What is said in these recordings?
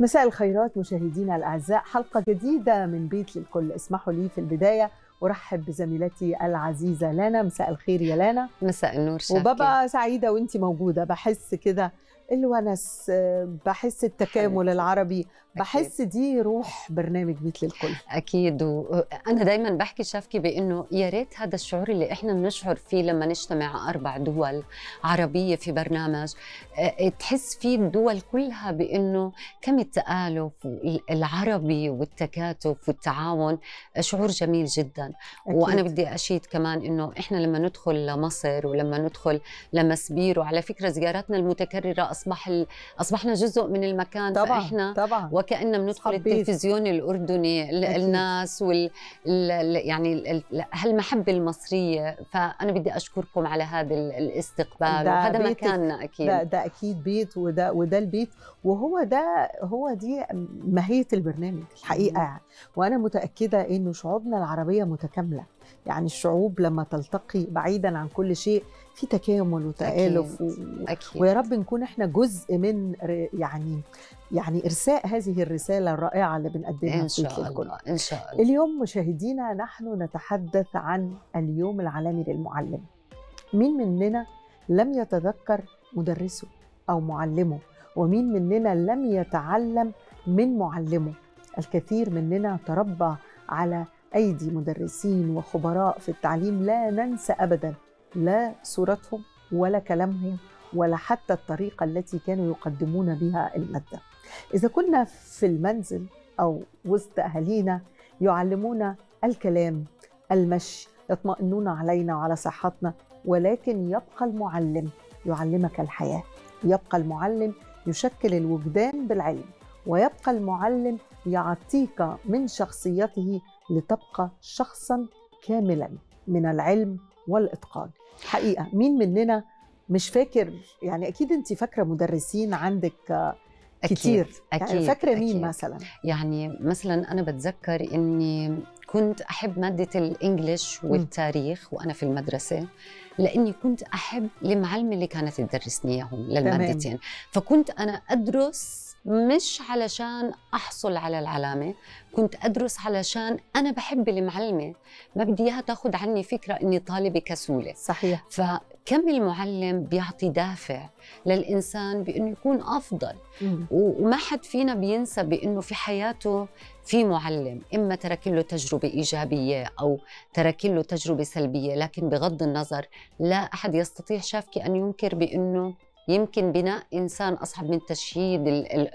مساء الخيرات مشاهدينا الاعزاء حلقه جديده من بيت للكل اسمحوا لي في البدايه ارحب بزميلتي العزيزه لانا مساء الخير يا لانا مساء النور شاكي. وبابا سعيده وانت موجوده بحس كده الونس بحس التكامل العربي بحس دي روح برنامج مثل الكل اكيد وانا دايما بحكي شافكي بانه يا ريت هذا الشعور اللي احنا بنشعر فيه لما نجتمع اربع دول عربيه في برنامج تحس فيه الدول كلها بانه كم التالف العربي والتكاتف والتعاون شعور جميل جدا أكيد. وانا بدي اشيد كمان انه احنا لما ندخل لمصر ولما ندخل لمسبير وعلى فكره زياراتنا المتكرره اصبح ال... اصبحنا جزء من المكان طبعا فاحنا طبعا وكاننا بندخل التلفزيون الاردني يعني ال... الناس وال يعني هالمحبه المصريه فانا بدي اشكركم على هذا الاستقبال وهذا مكاننا اكيد ده, ده اكيد بيت وده وده البيت وهو ده هو دي ماهيه البرنامج الحقيقه يعني وانا متاكده انه شعوبنا العربيه متكامله يعني الشعوب لما تلتقي بعيدا عن كل شيء في تكامل وتآلف أكيد. و... أكيد. ويا رب نكون احنا جزء من يعني يعني ارساء هذه الرساله الرائعه اللي بنقدمها ان شاء الله الكل. ان شاء الله اليوم مشاهدينا نحن نتحدث عن اليوم العالمي للمعلم مين مننا لم يتذكر مدرسه او معلمه ومين مننا لم يتعلم من معلمه الكثير مننا تربى على أيدي مدرسين وخبراء في التعليم لا ننسى أبدا لا صورتهم ولا كلامهم ولا حتى الطريقة التي كانوا يقدمون بها المادة إذا كنا في المنزل أو وسط أهالينا يعلمونا الكلام المشي يطمئنون علينا وعلى صحتنا ولكن يبقى المعلم يعلمك الحياة يبقى المعلم يشكل الوجدان بالعلم ويبقى المعلم يعطيك من شخصيته لتبقى شخصا كاملا من العلم والاتقان حقيقه مين مننا مش فاكر يعني اكيد انت فاكره مدرسين عندك أكيد كتير يعني أكيد يعني فاكره أكيد مين مثلا يعني مثلا انا بتذكر اني كنت احب ماده الانجليش والتاريخ وانا في المدرسه لاني كنت احب المعلمه اللي كانت تدرسني اياهم للمادتين فكنت انا ادرس مش علشان احصل على العلامه كنت ادرس علشان انا بحب المعلمه ما بدي اياها تاخذ عني فكره اني طالبه كسوله صحيح فكم المعلم بيعطي دافع للانسان بانه يكون افضل مم. وما حد فينا بينسى بانه في حياته في معلم اما ترك له تجربه ايجابيه او ترك له تجربه سلبيه لكن بغض النظر لا احد يستطيع شافكي ان ينكر بانه يمكن بناء انسان اصعب من تشييد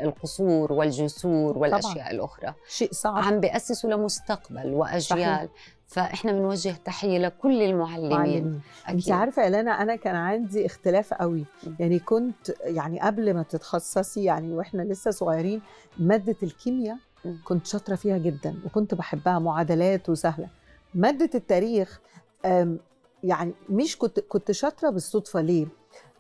القصور والجسور والاشياء طبعاً. الاخرى شيء صعب عم بياسسوا لمستقبل واجيال صحيح. فاحنا بنوجه تحيه لكل المعلمين انت عارفه الينا انا كان عندي اختلاف قوي يعني كنت يعني قبل ما تتخصصي يعني واحنا لسه صغيرين ماده الكيمياء كنت شاطره فيها جدا وكنت بحبها معادلات وسهله ماده التاريخ يعني مش كنت كنت شاطره بالصدفه ليه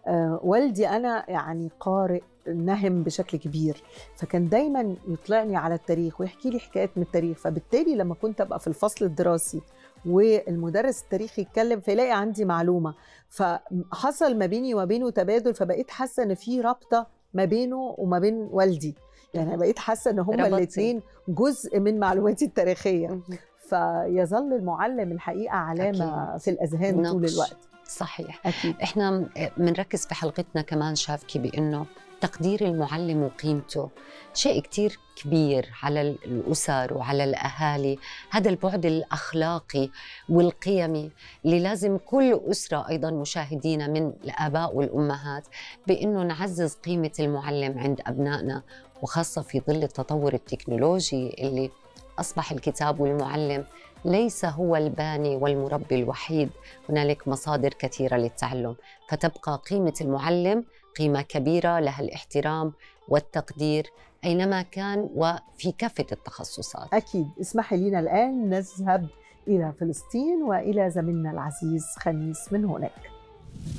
آه، والدي انا يعني قارئ نهم بشكل كبير فكان دايما يطلعني على التاريخ ويحكي لي حكايات من التاريخ فبالتالي لما كنت ابقى في الفصل الدراسي والمدرس التاريخي يتكلم فيلاقي عندي معلومه فحصل ما بيني وما بينه تبادل فبقيت حاسه ان في رابطه ما بينه وما بين والدي يعني بقيت حاسه ان هما الاثنين جزء من معلوماتي التاريخيه فيظل المعلم الحقيقه علامه أكيد. في الاذهان طول الوقت صحيح أكيد. احنا بنركز في حلقتنا كمان شافكي بانه تقدير المعلم وقيمته شيء كتير كبير على الأسر وعلى الأهالي هذا البعد الأخلاقي والقيمي اللي لازم كل أسرة أيضا مشاهدينا من الآباء والأمهات بأنه نعزز قيمة المعلم عند أبنائنا وخاصة في ظل التطور التكنولوجي اللي أصبح الكتاب والمعلم ليس هو الباني والمربي الوحيد هنالك مصادر كثيره للتعلم فتبقى قيمه المعلم قيمه كبيره لها الاحترام والتقدير اينما كان وفي كافه التخصصات اكيد اسمحي لنا الان نذهب الى فلسطين والى زميلنا العزيز خميس من هناك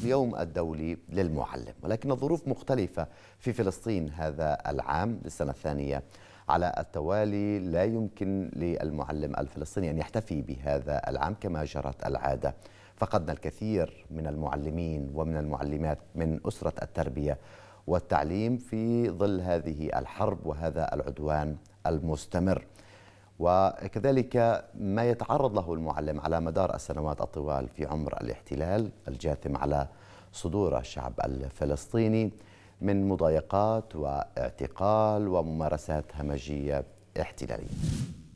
اليوم الدولي للمعلم ولكن الظروف مختلفة في فلسطين هذا العام للسنة الثانية على التوالي لا يمكن للمعلم الفلسطيني أن يحتفي بهذا العام كما جرت العادة فقدنا الكثير من المعلمين ومن المعلمات من أسرة التربية والتعليم في ظل هذه الحرب وهذا العدوان المستمر وكذلك ما يتعرض له المعلم على مدار السنوات الطوال في عمر الاحتلال الجاثم على صدور الشعب الفلسطيني من مضايقات واعتقال وممارسات همجيه احتلاليه.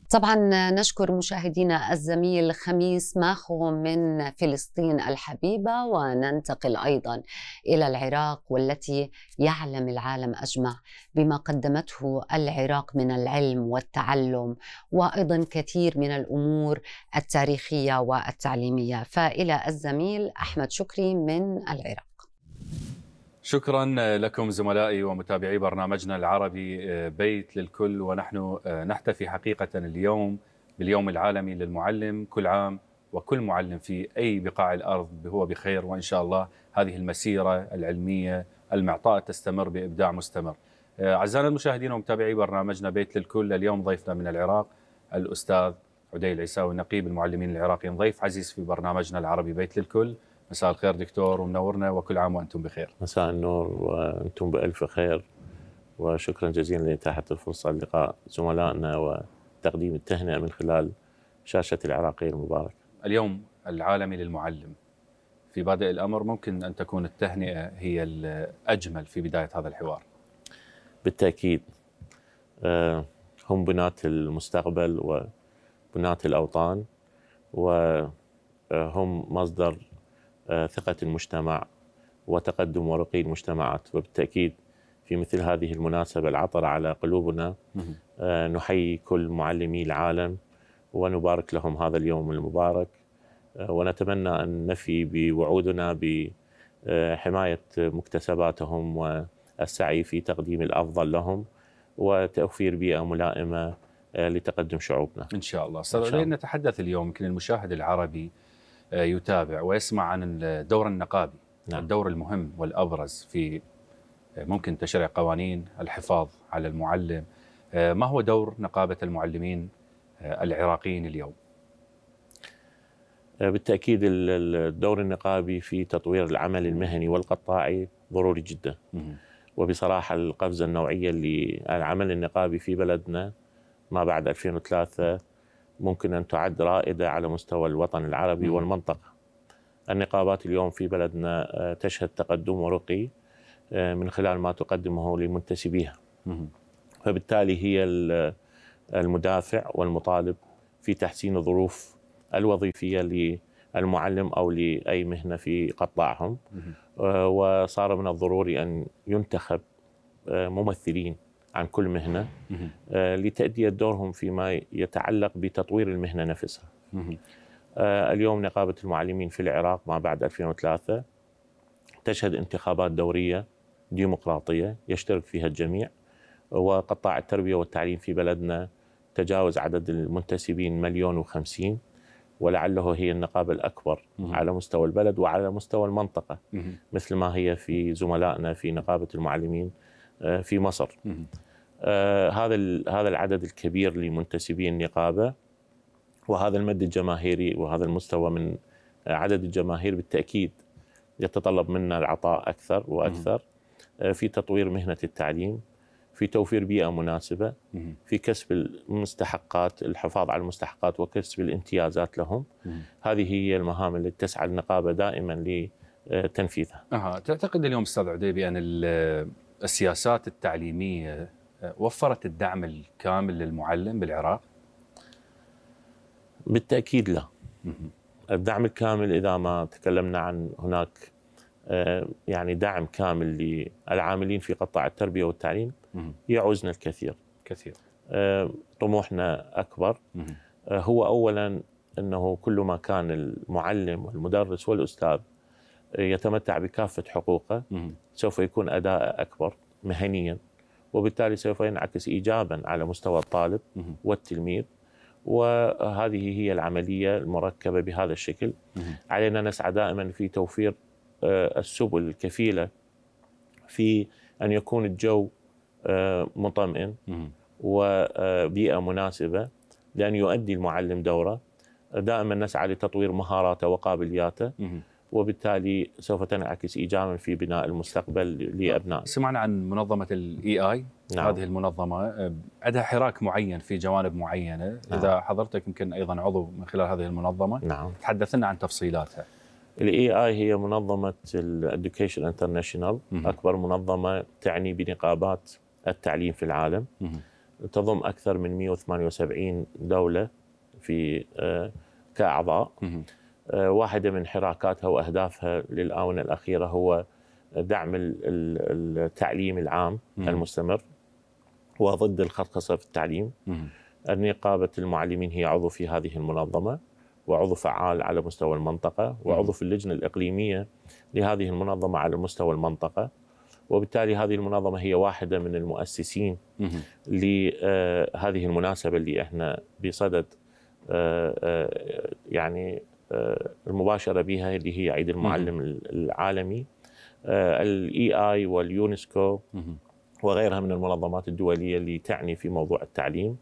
طبعا نشكر مشاهدينا الزميل خميس ماخو من فلسطين الحبيبه وننتقل ايضا الى العراق والتي يعلم العالم اجمع بما قدمته العراق من العلم والتعلم وايضا كثير من الامور التاريخيه والتعليميه فالى الزميل احمد شكري من العراق. شكرا لكم زملائي ومتابعي برنامجنا العربي آه، بيت للكل ونحن آه، نحتفي حقيقة اليوم باليوم العالمي للمعلم كل عام وكل معلم في أي بقاع الأرض هو بخير وإن شاء الله هذه المسيرة العلمية المعطاء تستمر بإبداع مستمر آه، أعزائنا المشاهدين ومتابعي برنامجنا بيت للكل اليوم ضيفنا من العراق الأستاذ عدي العيساوي نقيب المعلمين العراقيين ضيف عزيز في برنامجنا العربي بيت للكل مساء الخير دكتور ومنورنا وكل عام وانتم بخير. مساء النور وانتم بالف خير وشكرا جزيلا لاتاحه الفرصه للقاء زملائنا وتقديم التهنئه من خلال شاشه العراقيه المباركه اليوم العالمي للمعلم. في بادئ الامر ممكن ان تكون التهنئه هي الاجمل في بدايه هذا الحوار. بالتاكيد آه، هم بناة المستقبل وبناة الاوطان وهم مصدر آه، ثقة المجتمع وتقدم ورقي المجتمعات وبالتأكيد في مثل هذه المناسبة العطر على قلوبنا آه، نحيي كل معلمي العالم ونبارك لهم هذا اليوم المبارك آه، ونتمنى أن نفي بوعودنا بحماية مكتسباتهم والسعي في تقديم الأفضل لهم وتوفير بيئة ملائمة لتقدم شعوبنا إن شاء الله أستاذ نتحدث اليوم يمكن المشاهد العربي آه، يتابع ويسمع عن الدور النقابي نعم. الدور المهم والأبرز في آه، ممكن تشريع قوانين الحفاظ على المعلم آه، ما هو دور نقابة المعلمين العراقيين اليوم؟ بالتأكيد الدور النقابي في تطوير العمل المهني والقطاعي ضروري جدا وبصراحة القفزة النوعية اللي العمل النقابي في بلدنا ما بعد 2003 ممكن أن تعد رائدة على مستوى الوطن العربي والمنطقة النقابات اليوم في بلدنا آه، تشهد تقدم ورقي آه، من خلال ما تقدمه لمنتسبيها فبالتالي هي آه، المدافع والمطالب في تحسين الظروف الوظيفية للمعلم أو لأي مهنة في قطاعهم وصار من الضروري أن ينتخب ممثلين عن كل مهنه آه، لتاديه دورهم فيما يتعلق بتطوير المهنه نفسها. آه، اليوم نقابه المعلمين في العراق ما بعد 2003 تشهد انتخابات دوريه ديمقراطيه يشترك فيها الجميع وقطاع التربيه والتعليم في بلدنا تجاوز عدد المنتسبين مليون وخمسين ولعله هي النقابة الأكبر مه. على مستوى البلد وعلى مستوى المنطقة مه. مثل ما هي في زملائنا في نقابة المعلمين آه، في مصر مه. آه، هذا هذا العدد الكبير لمنتسبي النقابه وهذا المد الجماهيري وهذا المستوى من عدد الجماهير بالتاكيد يتطلب منا العطاء اكثر واكثر آه، في تطوير مهنه التعليم في توفير بيئه مناسبه في كسب المستحقات الحفاظ على المستحقات وكسب الامتيازات لهم هذه هي المهام التي تسعى النقابه دائما لتنفيذها. أه. تعتقد اليوم استاذ عديبي ان آه، السياسات التعليميه وفرت الدعم الكامل للمعلم بالعراق؟ بالتاكيد لا الدعم الكامل اذا ما تكلمنا عن هناك آه، يعني دعم كامل للعاملين في قطاع التربيه والتعليم يعوزنا الكثير كثير آه، طموحنا اكبر آه، هو اولا انه كل ما كان المعلم والمدرس والاستاذ يتمتع بكافه حقوقه سوف يكون اداءه اكبر مهنيا وبالتالي سوف ينعكس ايجابا على مستوى الطالب والتلميذ وهذه هي العمليه المركبه بهذا الشكل علينا نسعى دائما في توفير آه، السبل الكفيله في ان يكون الجو آه، مطمئن وبيئه آه، مناسبه لان يؤدي المعلم دوره دائما نسعى لتطوير مهاراته وقابلياته وبالتالي سوف تنعكس ايجابا في بناء المستقبل لابنائنا. سمعنا عن منظمه الاي اي e نعم. هذه المنظمه أه، عندها حراك معين في جوانب معينه، نعم. اذا حضرتك يمكن ايضا عضو من خلال هذه المنظمه نعم. تحدثنا عن تفصيلاتها. الاي اي e هي منظمه الادوكيشن انترناشونال اكبر منظمه تعني بنقابات التعليم في العالم. مه. تضم اكثر من 178 دوله في أه، كاعضاء. مه. آه، واحدة من حراكاتها وأهدافها للآونة الأخيرة هو دعم التعليم العام المستمر وضد الخرخصة في التعليم النقابة المعلمين هي عضو في هذه المنظمة وعضو فعال على مستوى المنطقة وعضو في اللجنة الإقليمية لهذه المنظمة على مستوى المنطقة وبالتالي هذه المنظمة هي واحدة من المؤسسين لهذه آه، المناسبة اللي احنا بصدد آه، يعني آه، المباشره بها اللي هي عيد المعلم العالمي آه، الاي اي e واليونسكو وغيرها من المنظمات الدوليه اللي تعني في موضوع التعليم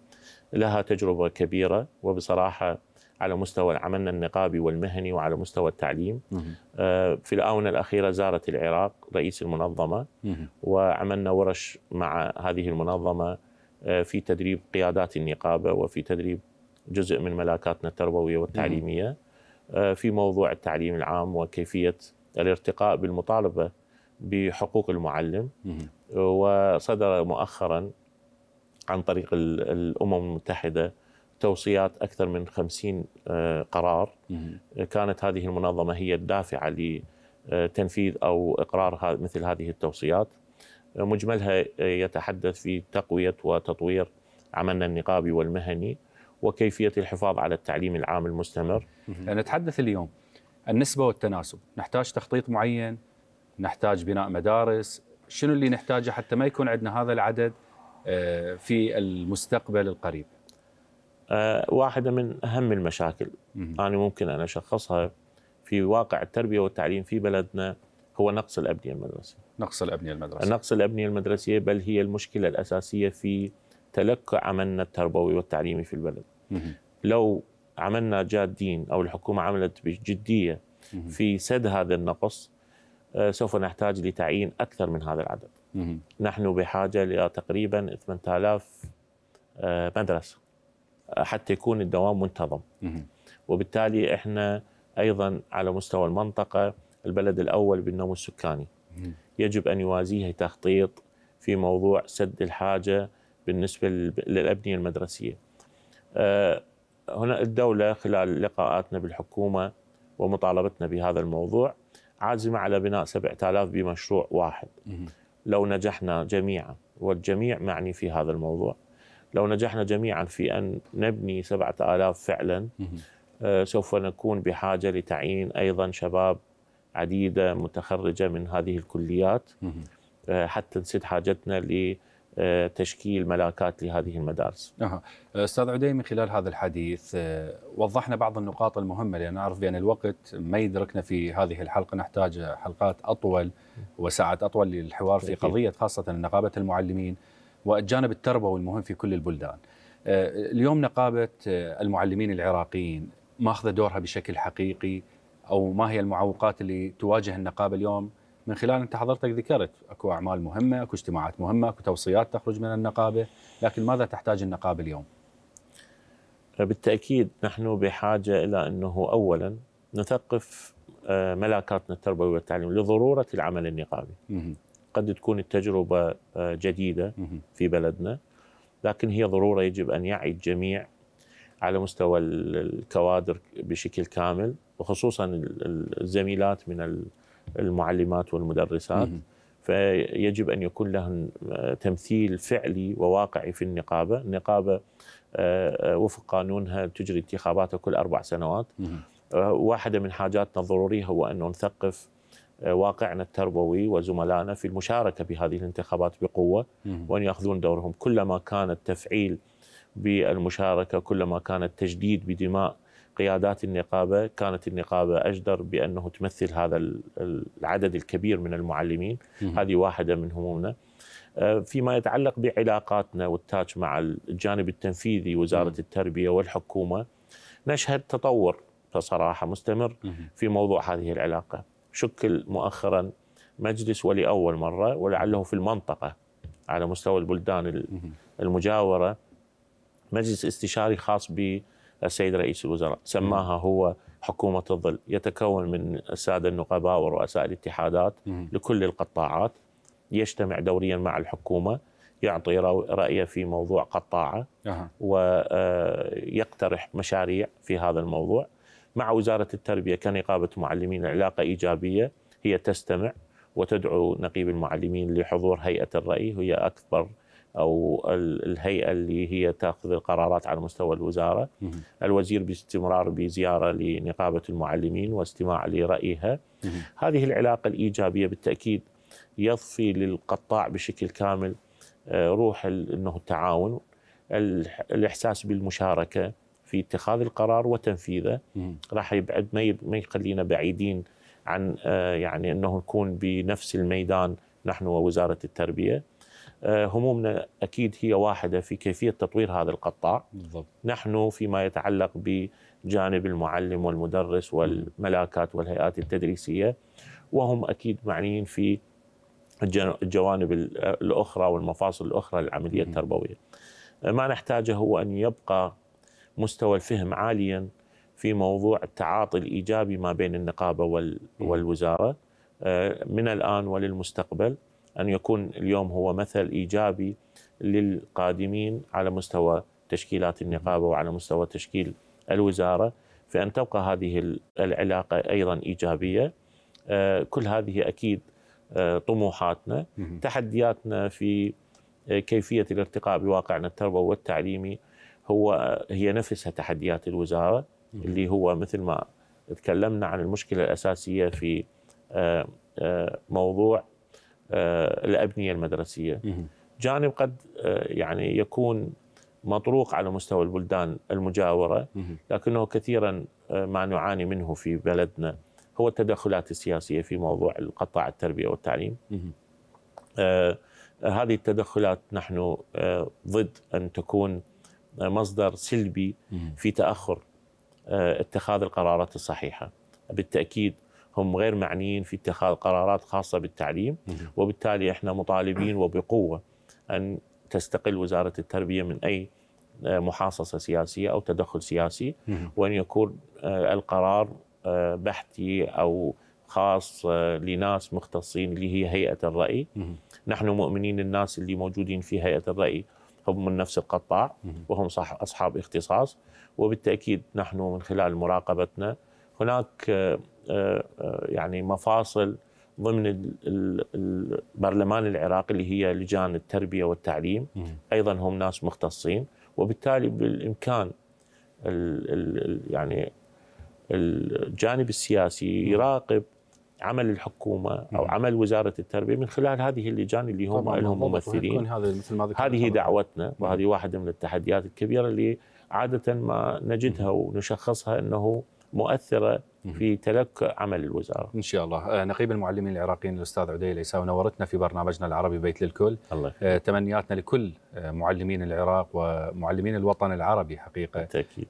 لها تجربه كبيره وبصراحه على مستوى عملنا النقابي والمهني وعلى مستوى التعليم آه، في الآونة الأخيرة زارت العراق رئيس المنظمة وعملنا ورش مع هذه المنظمة في تدريب قيادات النقابة وفي تدريب جزء من ملاكاتنا التربوية والتعليمية آه، في موضوع التعليم العام وكيفيه الارتقاء بالمطالبه بحقوق المعلم وصدر مؤخرا عن طريق الامم المتحده توصيات اكثر من 50 آه، قرار كانت هذه المنظمه هي الدافعه لتنفيذ او اقرار مثل هذه التوصيات مجملها يتحدث في تقويه وتطوير عملنا النقابي والمهني وكيفيه الحفاظ على التعليم العام المستمر. نتحدث اليوم النسبه والتناسب، نحتاج تخطيط معين، نحتاج بناء مدارس، شنو اللي نحتاجه حتى ما يكون عندنا هذا العدد آه، في المستقبل القريب؟ آه، واحده من اهم المشاكل انا ممكن ان اشخصها في واقع التربيه والتعليم في بلدنا هو نقص الابنيه المدرسيه. نقص الابنيه المدرسيه. نقص الابنيه المدرسيه بل هي المشكله الاساسيه في تلك عملنا التربوي والتعليمي في البلد. لو عملنا جادين او الحكومه عملت بجديه في سد هذا النقص آه، سوف نحتاج لتعيين اكثر من هذا العدد. نحن بحاجه الى تقريبا 8000 آه، مدرسه آه، حتى يكون الدوام منتظم. وبالتالي احنا ايضا على مستوى المنطقه البلد الاول بالنمو السكاني. يجب ان يوازيه تخطيط في موضوع سد الحاجه بالنسبه للابنيه المدرسيه. آه، هنا الدولة خلال لقاءاتنا بالحكومة ومطالبتنا بهذا الموضوع عازمة على بناء 7000 بمشروع واحد لو نجحنا جميعا والجميع معني في هذا الموضوع لو نجحنا جميعا في أن نبني 7000 فعلا آه، سوف نكون بحاجة لتعيين أيضا شباب عديدة متخرجة من هذه الكليات آه، حتى نسد حاجتنا ل تشكيل ملاكات لهذه المدارس. أه. استاذ عدي من خلال هذا الحديث آه، وضحنا بعض النقاط المهمه لان اعرف بان الوقت ما يدركنا في هذه الحلقه نحتاج حلقات اطول وساعات اطول للحوار في قضيه خاصه نقابه المعلمين والجانب التربوي المهم في كل البلدان. آه، اليوم نقابه آه، المعلمين العراقيين ماخذه دورها بشكل حقيقي او ما هي المعوقات اللي تواجه النقابه اليوم من خلال انت حضرتك ذكرت اكو اعمال مهمه، اكو اجتماعات مهمه، اكو توصيات تخرج من النقابه، لكن ماذا تحتاج النقابه اليوم؟ بالتاكيد نحن بحاجه الى انه اولا نثقف آه، ملاكاتنا التربويه والتعليم لضروره العمل النقابي. قد تكون التجربه آه، جديده في بلدنا لكن هي ضروره يجب ان يعي الجميع على مستوى الكوادر بشكل كامل وخصوصا الزميلات من المعلمات والمدرسات فيجب أن يكون لهم آه، تمثيل فعلي وواقعي في النقابة النقابة آه، وفق قانونها تجري انتخاباتها كل أربع سنوات آه، واحدة من حاجاتنا الضرورية هو أن نثقف واقعنا التربوي وزملائنا في المشاركة بهذه الانتخابات بقوة وأن يأخذون دورهم كلما كان التفعيل بالمشاركة كلما كان التجديد بدماء قيادات النقابة كانت النقابة أجدر بأنه تمثل هذا العدد الكبير من المعلمين مم. هذه واحدة من همومنا آه، فيما يتعلق بعلاقاتنا والتاج مع الجانب التنفيذي وزارة مم. التربية والحكومة نشهد تطور بصراحة مستمر في موضوع هذه العلاقة شكل مؤخرا مجلس ولأول مرة ولعله في المنطقة على مستوى البلدان المجاورة مجلس استشاري خاص ب السيد رئيس الوزراء سماها هو حكومة الظل يتكون من السادة النقباء ورؤساء الاتحادات لكل القطاعات يجتمع دوريا مع الحكومة يعطي رأيه في موضوع قطاعة ويقترح آه، مشاريع في هذا الموضوع مع وزارة التربية كنقابة معلمين علاقة إيجابية هي تستمع وتدعو نقيب المعلمين لحضور هيئة الرأي هي أكبر او الهيئه اللي هي تاخذ القرارات على مستوى الوزاره الوزير باستمرار بزياره لنقابه المعلمين واستماع لرايها هذه العلاقه الايجابيه بالتاكيد يضفي للقطاع بشكل كامل آه، روح انه التعاون الاحساس بالمشاركه في اتخاذ القرار وتنفيذه راح يبعد ما يخلينا بعيدين عن آه، يعني انه نكون بنفس الميدان نحن ووزاره التربيه آه، همومنا اكيد هي واحده في كيفيه تطوير هذا القطاع بالضبط. نحن فيما يتعلق بجانب المعلم والمدرس والملاكات والهيئات التدريسيه وهم اكيد معنيين في الجوانب الاخرى والمفاصل الاخرى للعمليه التربويه. آه، ما نحتاجه هو ان يبقى مستوى الفهم عاليا في موضوع التعاطي الايجابي ما بين النقابه والوزاره آه، من الان وللمستقبل. ان يكون اليوم هو مثل ايجابي للقادمين على مستوى تشكيلات النقابه وعلى مستوى تشكيل الوزاره في أن تبقى هذه العلاقه ايضا ايجابيه آه، كل هذه اكيد آه، طموحاتنا تحدياتنا في آه، كيفيه الارتقاء بواقعنا التربوي والتعليمي هو هي نفسها تحديات الوزاره اللي هو مثل ما تكلمنا عن المشكله الاساسيه في موضوع آه، الابنيه المدرسيه. جانب قد آه، يعني يكون مطروق على مستوى البلدان المجاوره لكنه كثيرا آه، ما نعاني منه في بلدنا هو التدخلات السياسيه في موضوع قطاع التربيه والتعليم. آه هذه التدخلات نحن آه ضد ان تكون مصدر سلبي في تاخر آه اتخاذ القرارات الصحيحه. بالتاكيد هم غير معنيين في اتخاذ قرارات خاصة بالتعليم وبالتالي احنا مطالبين وبقوة أن تستقل وزارة التربية من أي آه، محاصصة سياسية أو تدخل سياسي وأن يكون آه، القرار آه، بحثي أو خاص لناس مختصين اللي هي هيئة الرأي نحن مؤمنين الناس اللي موجودين في هيئة الرأي هم من نفس القطاع وهم صح أصحاب اختصاص وبالتأكيد نحن من خلال مراقبتنا هناك آه، آه، يعني مفاصل ضمن البرلمان العراقي اللي هي لجان التربيه والتعليم ايضا هم ناس مختصين وبالتالي بالامكان ال ال يعني الجانب السياسي يراقب عمل الحكومه او عمل وزاره التربيه من خلال هذه اللجان اللي هم لهم ممثلين مثل ما هذه دعوتنا وهذه واحده من التحديات الكبيره اللي عاده ما نجدها ونشخصها انه مؤثره في تلك عمل الوزاره. ان شاء الله، آه، نقيب المعلمين العراقيين الاستاذ عدي عيساوي نورتنا في برنامجنا العربي بيت للكل. الله آه، تمنياتنا لكل آه، معلمين العراق ومعلمين الوطن العربي حقيقه. بالتاكيد.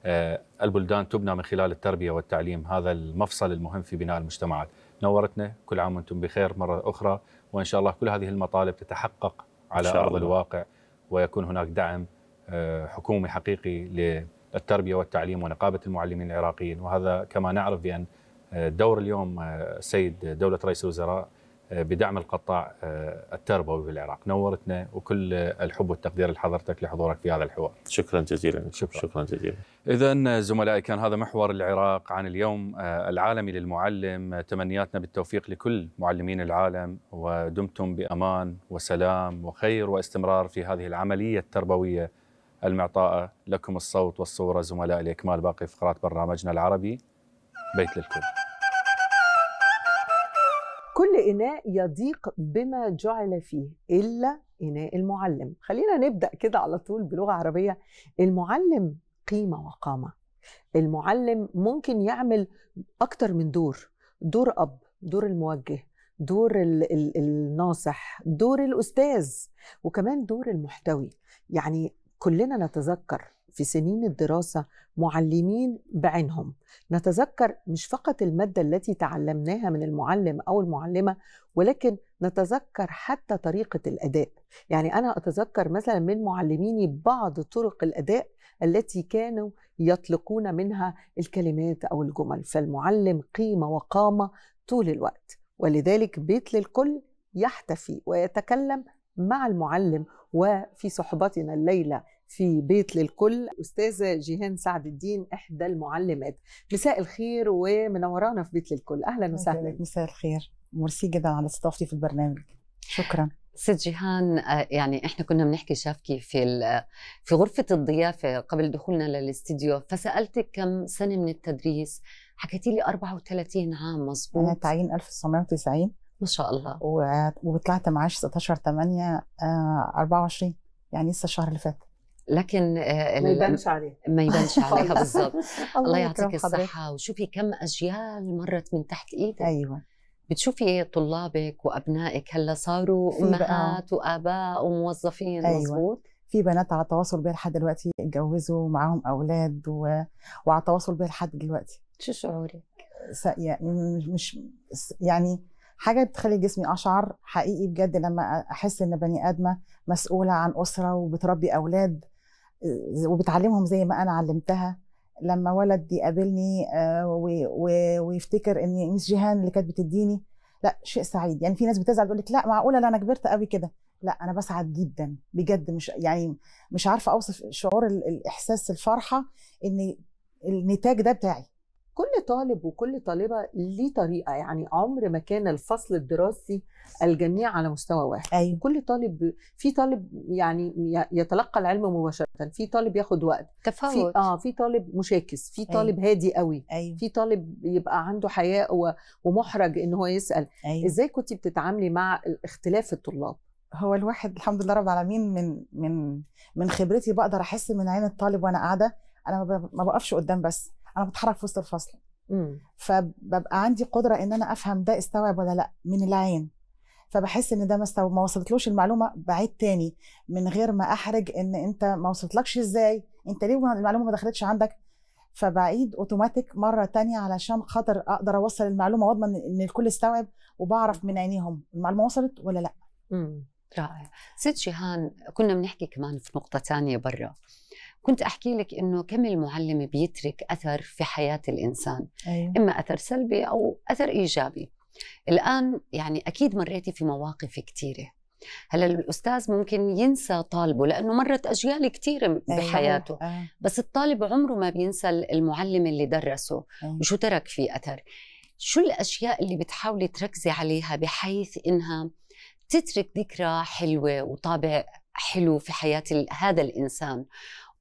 البلدان تبنى من خلال التربيه والتعليم، هذا المفصل المهم في بناء المجتمعات. نورتنا، كل عام وانتم بخير مره اخرى، وان شاء الله كل هذه المطالب تتحقق على ارض الواقع ويكون هناك دعم حكومي حقيقي التربيه والتعليم ونقابه المعلمين العراقيين وهذا كما نعرف بان دور اليوم السيد آه، دوله رئيس الوزراء آه، بدعم القطاع آه، التربوي في العراق نورتنا وكل الحب والتقدير لحضرتك لحضورك في هذا الحوار شكرا جزيلا شكرا, شكرا جزيلا اذا زملائي كان هذا محور العراق عن اليوم العالمي للمعلم تمنياتنا بالتوفيق لكل معلمين العالم ودمتم بامان وسلام وخير واستمرار في هذه العمليه التربويه المعطاءة لكم الصوت والصورة زملاء لإكمال باقي فقرات برنامجنا العربي بيت للكل كل إناء يضيق بما جعل فيه إلا إناء المعلم خلينا نبدأ كده على طول بلغة عربية المعلم قيمة وقامة المعلم ممكن يعمل أكتر من دور دور أب دور الموجه دور الـ الـ الناصح دور الأستاذ وكمان دور المحتوي يعني كلنا نتذكر في سنين الدراسة معلمين بعينهم نتذكر مش فقط المادة التي تعلمناها من المعلم أو المعلمة ولكن نتذكر حتى طريقة الأداء يعني أنا أتذكر مثلا من معلميني بعض طرق الأداء التي كانوا يطلقون منها الكلمات أو الجمل فالمعلم قيمة وقامة طول الوقت ولذلك بيت للكل يحتفي ويتكلم مع المعلم وفي صحبتنا الليله في بيت للكل أستاذة جيهان سعد الدين إحدى المعلمات مساء الخير ومنورانا في بيت للكل أهلا وسهلا مساء الخير مرسي جدا على استضافتي في البرنامج شكرا ست جيهان آه، يعني احنا كنا بنحكي شافكي في في غرفه الضيافه قبل دخولنا للاستديو فسالتك كم سنه من التدريس حكيتي لي 34 عام مظبوط انا تعيين 1990 ما شاء الله وطلعت معاش 16 8 24 يعني لسه الشهر اللي فات لكن آه، ما يبانش عليها ما يبانش عليها بالظبط الله يعطيك الصحة وشوفي كم أجيال مرت من تحت إيدك أيوة بتشوفي طلابك وأبنائك هلا صاروا أمهات وآباء وموظفين أيوة. مظبوط في بنات على تواصل بيها لحد دلوقتي اتجوزوا معاهم أولاد و... وعلى تواصل بيها لحد دلوقتي شو شعورك؟ س... يعني مش يعني حاجه بتخلي جسمي اشعر حقيقي بجد لما احس ان بني ادمه مسؤوله عن اسره وبتربي اولاد آه، وبتعلمهم زي ما انا علمتها لما ولد يقابلني آه، ويفتكر ان مس جيهان اللي كانت بتديني لا شيء سعيد يعني في ناس بتزعل تقول لك لا معقوله لا انا كبرت قوي كده لا انا بسعد جدا بجد مش يعني مش عارفه اوصف شعور الاحساس الفرحه ان النتاج ده بتاعي كل طالب وكل طالبه ليه طريقه يعني عمر ما كان الفصل الدراسي الجميع على مستوى واحد أيوة. كل طالب في طالب يعني يتلقى العلم مباشره في طالب ياخد وقت تفاوت في اه في طالب مشاكس في أيوة. طالب أيوة. هادي قوي أيوة. في طالب يبقى عنده حياء ومحرج ان هو يسال أيوة. ازاي كنت بتتعاملي مع اختلاف الطلاب هو الواحد الحمد لله رب العالمين من من من خبرتي بقدر احس من عين الطالب وانا قاعده انا ما بقفش قدام بس انا بتحرك في وسط الفصل مم. فببقى عندي قدره ان انا افهم ده استوعب ولا لا من العين فبحس ان ده ما استوعب ما وصلتلوش المعلومه بعيد تاني من غير ما احرج ان انت ما وصلتلكش ازاي انت ليه المعلومه ما دخلتش عندك فبعيد اوتوماتيك مره تانية علشان خاطر اقدر اوصل المعلومه واضمن ان الكل استوعب وبعرف من عينيهم المعلومه وصلت ولا لا امم رائع ست شيهان كنا بنحكي كمان في نقطه تانية برا كنت احكي لك انه كم المعلم بيترك اثر في حياه الانسان أيوة. اما اثر سلبي او اثر ايجابي الان يعني اكيد مريتي في مواقف كثيره هلا الاستاذ ممكن ينسى طالبه لانه مرت اجيال كثيره أيوه. بحياته أيوة. أيوة. بس الطالب عمره ما بينسى المعلم اللي درسه أيوة. وشو ترك فيه اثر شو الاشياء اللي بتحاولي تركزي عليها بحيث انها تترك ذكرى حلوه وطابع حلو في حياه هذا الانسان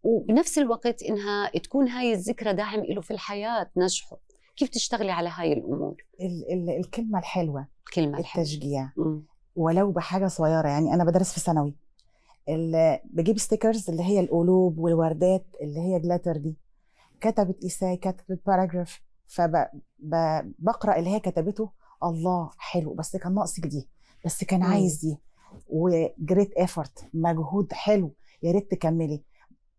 وبنفس الوقت انها تكون هاي الذكرى داعم له في الحياه نجحه كيف تشتغلي على هاي الامور ال- ال- الكلمه الحلوه الكلمه الحلوه التشجيع م. ولو بحاجه صغيره يعني انا بدرس في ثانوي بجيب ستيكرز اللي هي القلوب والوردات اللي هي جلاتر دي كتبت ايساي كتبت باراجراف فبقرا اللي هي كتبته الله حلو بس كان ناقصك دي بس كان عايز دي وجريت ايفورت مجهود حلو يا ريت تكملي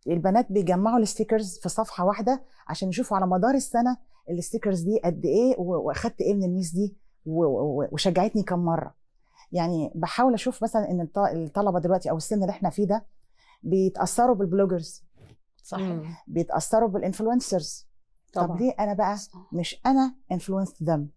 البنات بيجمعوا الستيكرز في صفحه واحده عشان يشوفوا على مدار السنه الستيكرز دي قد ايه واخدت ايه من الميس دي وشجعتني كم مره يعني بحاول اشوف مثلا ان الطلبه دلوقتي او السن اللي احنا فيه ده بيتاثروا بالبلوجرز صح بيتاثروا بالانفلونسرز طبعا. طب ليه انا بقى مش انا انفلونس ذم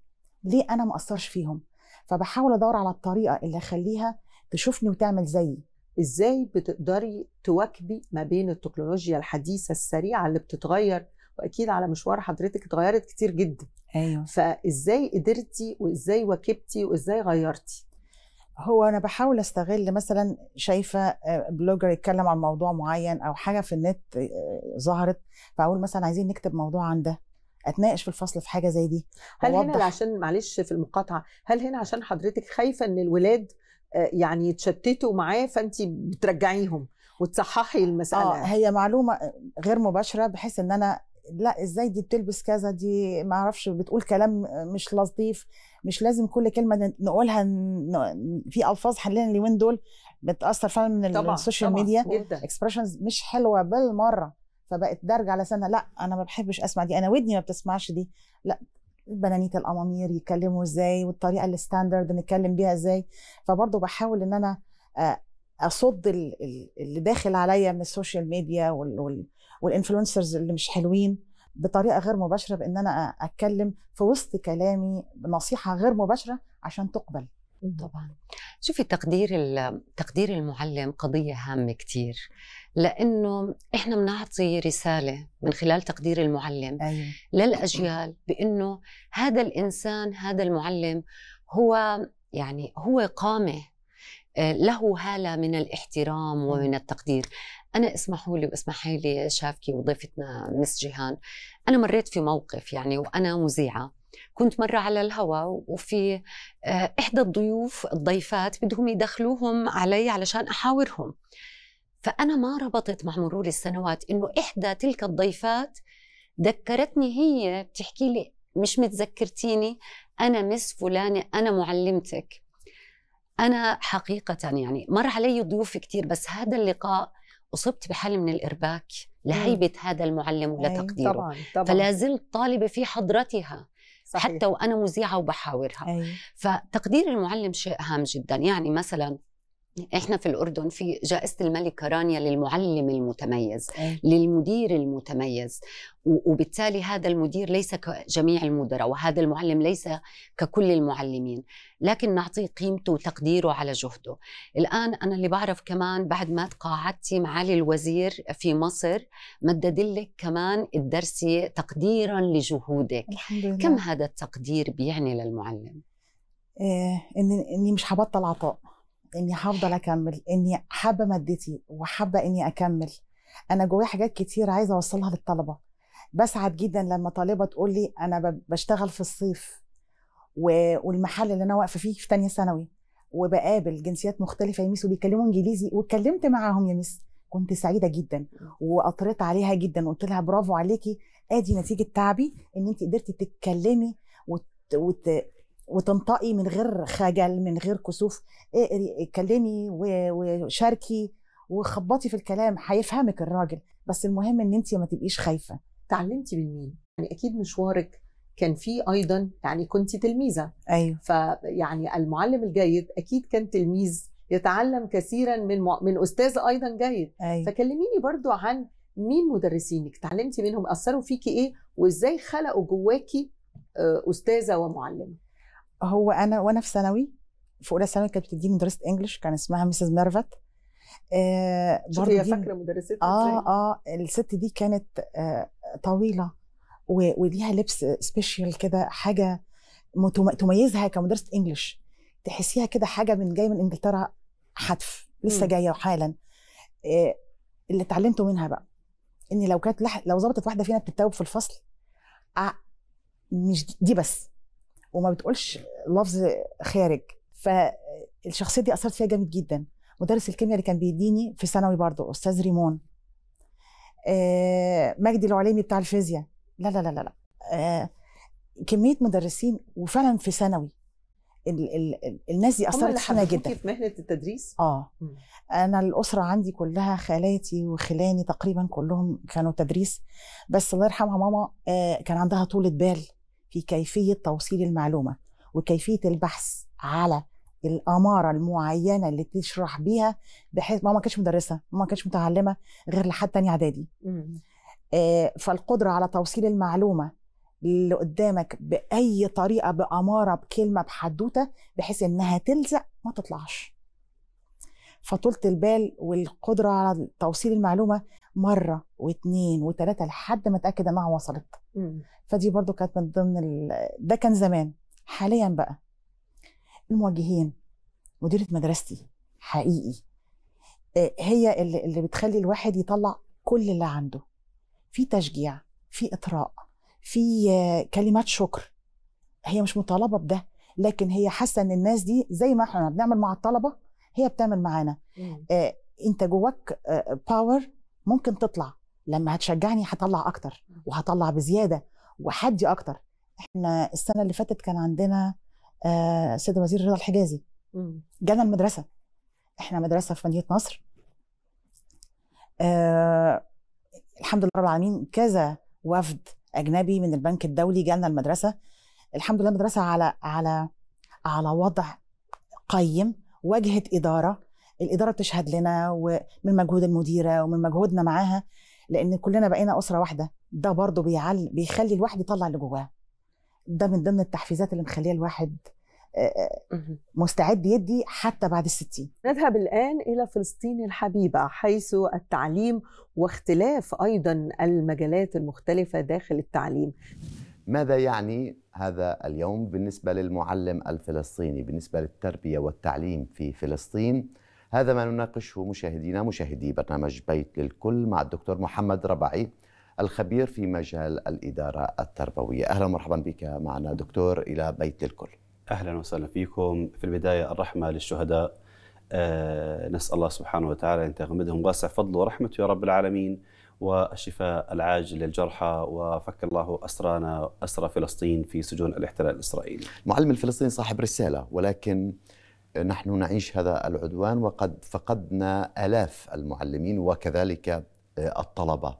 ليه انا ما اثرش فيهم فبحاول ادور على الطريقه اللي اخليها تشوفني وتعمل زيي ازاي بتقدري تواكبي ما بين التكنولوجيا الحديثه السريعه اللي بتتغير واكيد على مشوار حضرتك اتغيرت كتير جدا ايوه فازاي قدرتي وازاي واكبتي وازاي غيرتي هو انا بحاول استغل مثلا شايفه آه، بلوجر يتكلم عن موضوع معين او حاجه في النت آه، ظهرت فاقول مثلا عايزين نكتب موضوع عن ده اتناقش في الفصل في حاجه زي دي هل هنا عشان معلش في المقاطعه هل هنا عشان حضرتك خايفه ان الولاد آه، يعني يتشتتوا معاه فانت بترجعيهم وتصححي المساله آه هي معلومه غير مباشره بحيث ان انا لا ازاي دي بتلبس كذا دي ما اعرفش بتقول كلام مش لطيف مش لازم كل كلمه نقولها في الفاظ حاليا اليومين دول بتاثر فعلا من طبعًا السوشيال طبعًا ميديا جدا اكسبريشنز مش حلوه بالمره فبقت دارجه على سنه لا انا ما بحبش اسمع دي انا ودني ما بتسمعش دي لا بنانيت الامامير يتكلموا ازاي والطريقه الستاندرد نتكلم بيها ازاي فبرضه بحاول ان انا آه، اصد اللي داخل عليا من السوشيال ميديا والانفلونسرز اللي مش حلوين بطريقه غير مباشره بان انا اتكلم في وسط كلامي بنصيحه غير مباشره عشان تقبل طبعا شوفي تقدير تقدير المعلم قضية هامة كتير لأنه إحنا بنعطي رسالة من خلال تقدير المعلم أيوة. للأجيال بأنه هذا الإنسان هذا المعلم هو يعني هو قامة آه، له هالة من الاحترام ومن التقدير أنا اسمحوا لي واسمحي لي شافكي وضيفتنا مس جيهان أنا مريت في موقف يعني وأنا مذيعة كنت مرة على الهواء وفي آه، إحدى الضيوف الضيفات بدهم يدخلوهم علي علشان أحاورهم فأنا ما ربطت مع مرور السنوات إنه إحدى تلك الضيفات ذكرتني هي بتحكي لي مش متذكرتيني أنا مس فلانة أنا معلمتك أنا حقيقة يعني مر علي ضيوف كثير بس هذا اللقاء أصبت بحالة من الإرباك لهيبة هذا المعلم ولتقديره طبعا طبعا. فلا زلت طالبة في حضرتها صحيح. حتى وانا مذيعه وبحاورها أي. فتقدير المعلم شيء هام جدا يعني مثلا احنا في الاردن في جائزه الملكه رانيا للمعلم المتميز إيه. للمدير المتميز وبالتالي هذا المدير ليس كجميع المدراء وهذا المعلم ليس ككل المعلمين لكن نعطيه قيمته وتقديره على جهده الان انا اللي بعرف كمان بعد ما تقاعدتي معالي الوزير في مصر مدد لك كمان الدرسي تقديرا لجهودك الحمد لله. كم هذا التقدير بيعني للمعلم إيه اني مش هبطل عطاء اني هفضل اكمل اني حابه مادتي وحابه اني اكمل انا جوايا حاجات كتير عايزه اوصلها للطلبه بسعد جدا لما طالبه تقول لي انا بشتغل في الصيف والمحل اللي انا واقفه فيه في تانية ثانوي وبقابل جنسيات مختلفه يا ميس وبيتكلموا انجليزي واتكلمت معاهم يا ميس كنت سعيده جدا واطريت عليها جدا وقلت لها برافو عليكي ادي نتيجه تعبي ان انت قدرتي تتكلمي وت... وت... وتنطقي من غير خجل من غير كسوف اقري اتكلمي وشاركي وخبطي في الكلام هيفهمك الراجل بس المهم ان انت ما تبقيش خايفه اتعلمتي من مين يعني اكيد مشوارك كان في ايضا يعني كنت تلميذه ايوه فيعني المعلم الجيد اكيد كان تلميذ يتعلم كثيرا من مو... من استاذ ايضا جيد أيوة. فكلميني برضو عن مين مدرسينك اتعلمتي منهم اثروا فيكي ايه وازاي خلقوا جواكي آه، استاذه ومعلمه هو انا وانا في ثانوي في اولى ثانوي كانت بتديني مدرسه انجلش كان اسمها مسز ميرفت آه برضه هي فاكره مدرستها اه اه الست دي كانت آه طويله وليها لبس سبيشال كده حاجه تميزها كمدرسه انجلش تحسيها كده حاجه من جاي من انجلترا حتف لسه جايه حالا آه اللي اتعلمته منها بقى ان لو كانت لح... لو ظبطت واحده فينا بتتوب في الفصل آه مش دي بس وما بتقولش لفظ خارج فالشخصيه دي اثرت فيها جامد جدا مدرس الكيمياء اللي كان بيديني في ثانوي برضه استاذ ريمون آه مجدي العليمي بتاع الفيزياء لا لا لا لا, آه كميه مدرسين وفعلا في ثانوي ال ال الناس دي اثرت فينا جدا في مهنه التدريس اه انا الاسره عندي كلها خالاتي وخلاني تقريبا كلهم كانوا تدريس بس الله يرحمها ماما آه كان عندها طولة بال في كيفيه توصيل المعلومه وكيفيه البحث على الاماره المعينه اللي تشرح بيها بحيث ماما ما كانتش مدرسه ماما ما كانتش متعلمه غير لحد تاني اعدادي آه فالقدره على توصيل المعلومه اللي قدامك باي طريقه باماره بكلمه بحدوته بحيث انها تلزق ما تطلعش فطولة البال والقدرة على توصيل المعلومة مره واثنين وثلاثه لحد ما اتاكد انها وصلت مم. فدي برضو كانت من ضمن ال... ده كان زمان حاليا بقى الموجهين مديره مدرستي حقيقي آه، هي اللي, اللي بتخلي الواحد يطلع كل اللي عنده في تشجيع في اطراء في آه، كلمات شكر هي مش مطالبه بده لكن هي حاسه ان الناس دي زي ما احنا بنعمل مع الطلبه هي بتعمل معانا آه، انت جواك باور ممكن تطلع لما هتشجعني هطلع اكتر وهطلع بزياده وهدي اكتر احنا السنه اللي فاتت كان عندنا آه سيد وزير رضا الحجازي جانا المدرسه احنا مدرسه في مدينه نصر آه الحمد لله رب العالمين كذا وفد اجنبي من البنك الدولي جانا المدرسه الحمد لله المدرسه على على على وضع قيم واجهه اداره الاداره بتشهد لنا ومن مجهود المديره ومن مجهودنا معاها لان كلنا بقينا اسره واحده ده برضه بيعل بيخلي الواحد يطلع اللي جواه ده من ضمن التحفيزات اللي مخليه الواحد مستعد يدي حتى بعد الستين نذهب الآن إلى فلسطين الحبيبة حيث التعليم واختلاف أيضا المجالات المختلفة داخل التعليم ماذا يعني هذا اليوم بالنسبة للمعلم الفلسطيني بالنسبة للتربية والتعليم في فلسطين هذا ما نناقشه مشاهدينا مشاهدي برنامج بيت للكل مع الدكتور محمد ربعي الخبير في مجال الإدارة التربوية أهلا ومرحبا بك معنا دكتور إلى بيت للكل أهلا وسهلا فيكم في البداية الرحمة للشهداء أه نسأل الله سبحانه وتعالى أن تغمدهم واسع فضله ورحمته يا رب العالمين والشفاء العاجل للجرحى وفك الله أسرانا أسرى فلسطين في سجون الاحتلال الإسرائيلي معلم الفلسطيني صاحب رسالة ولكن نحن نعيش هذا العدوان وقد فقدنا الاف المعلمين وكذلك آه، الطلبه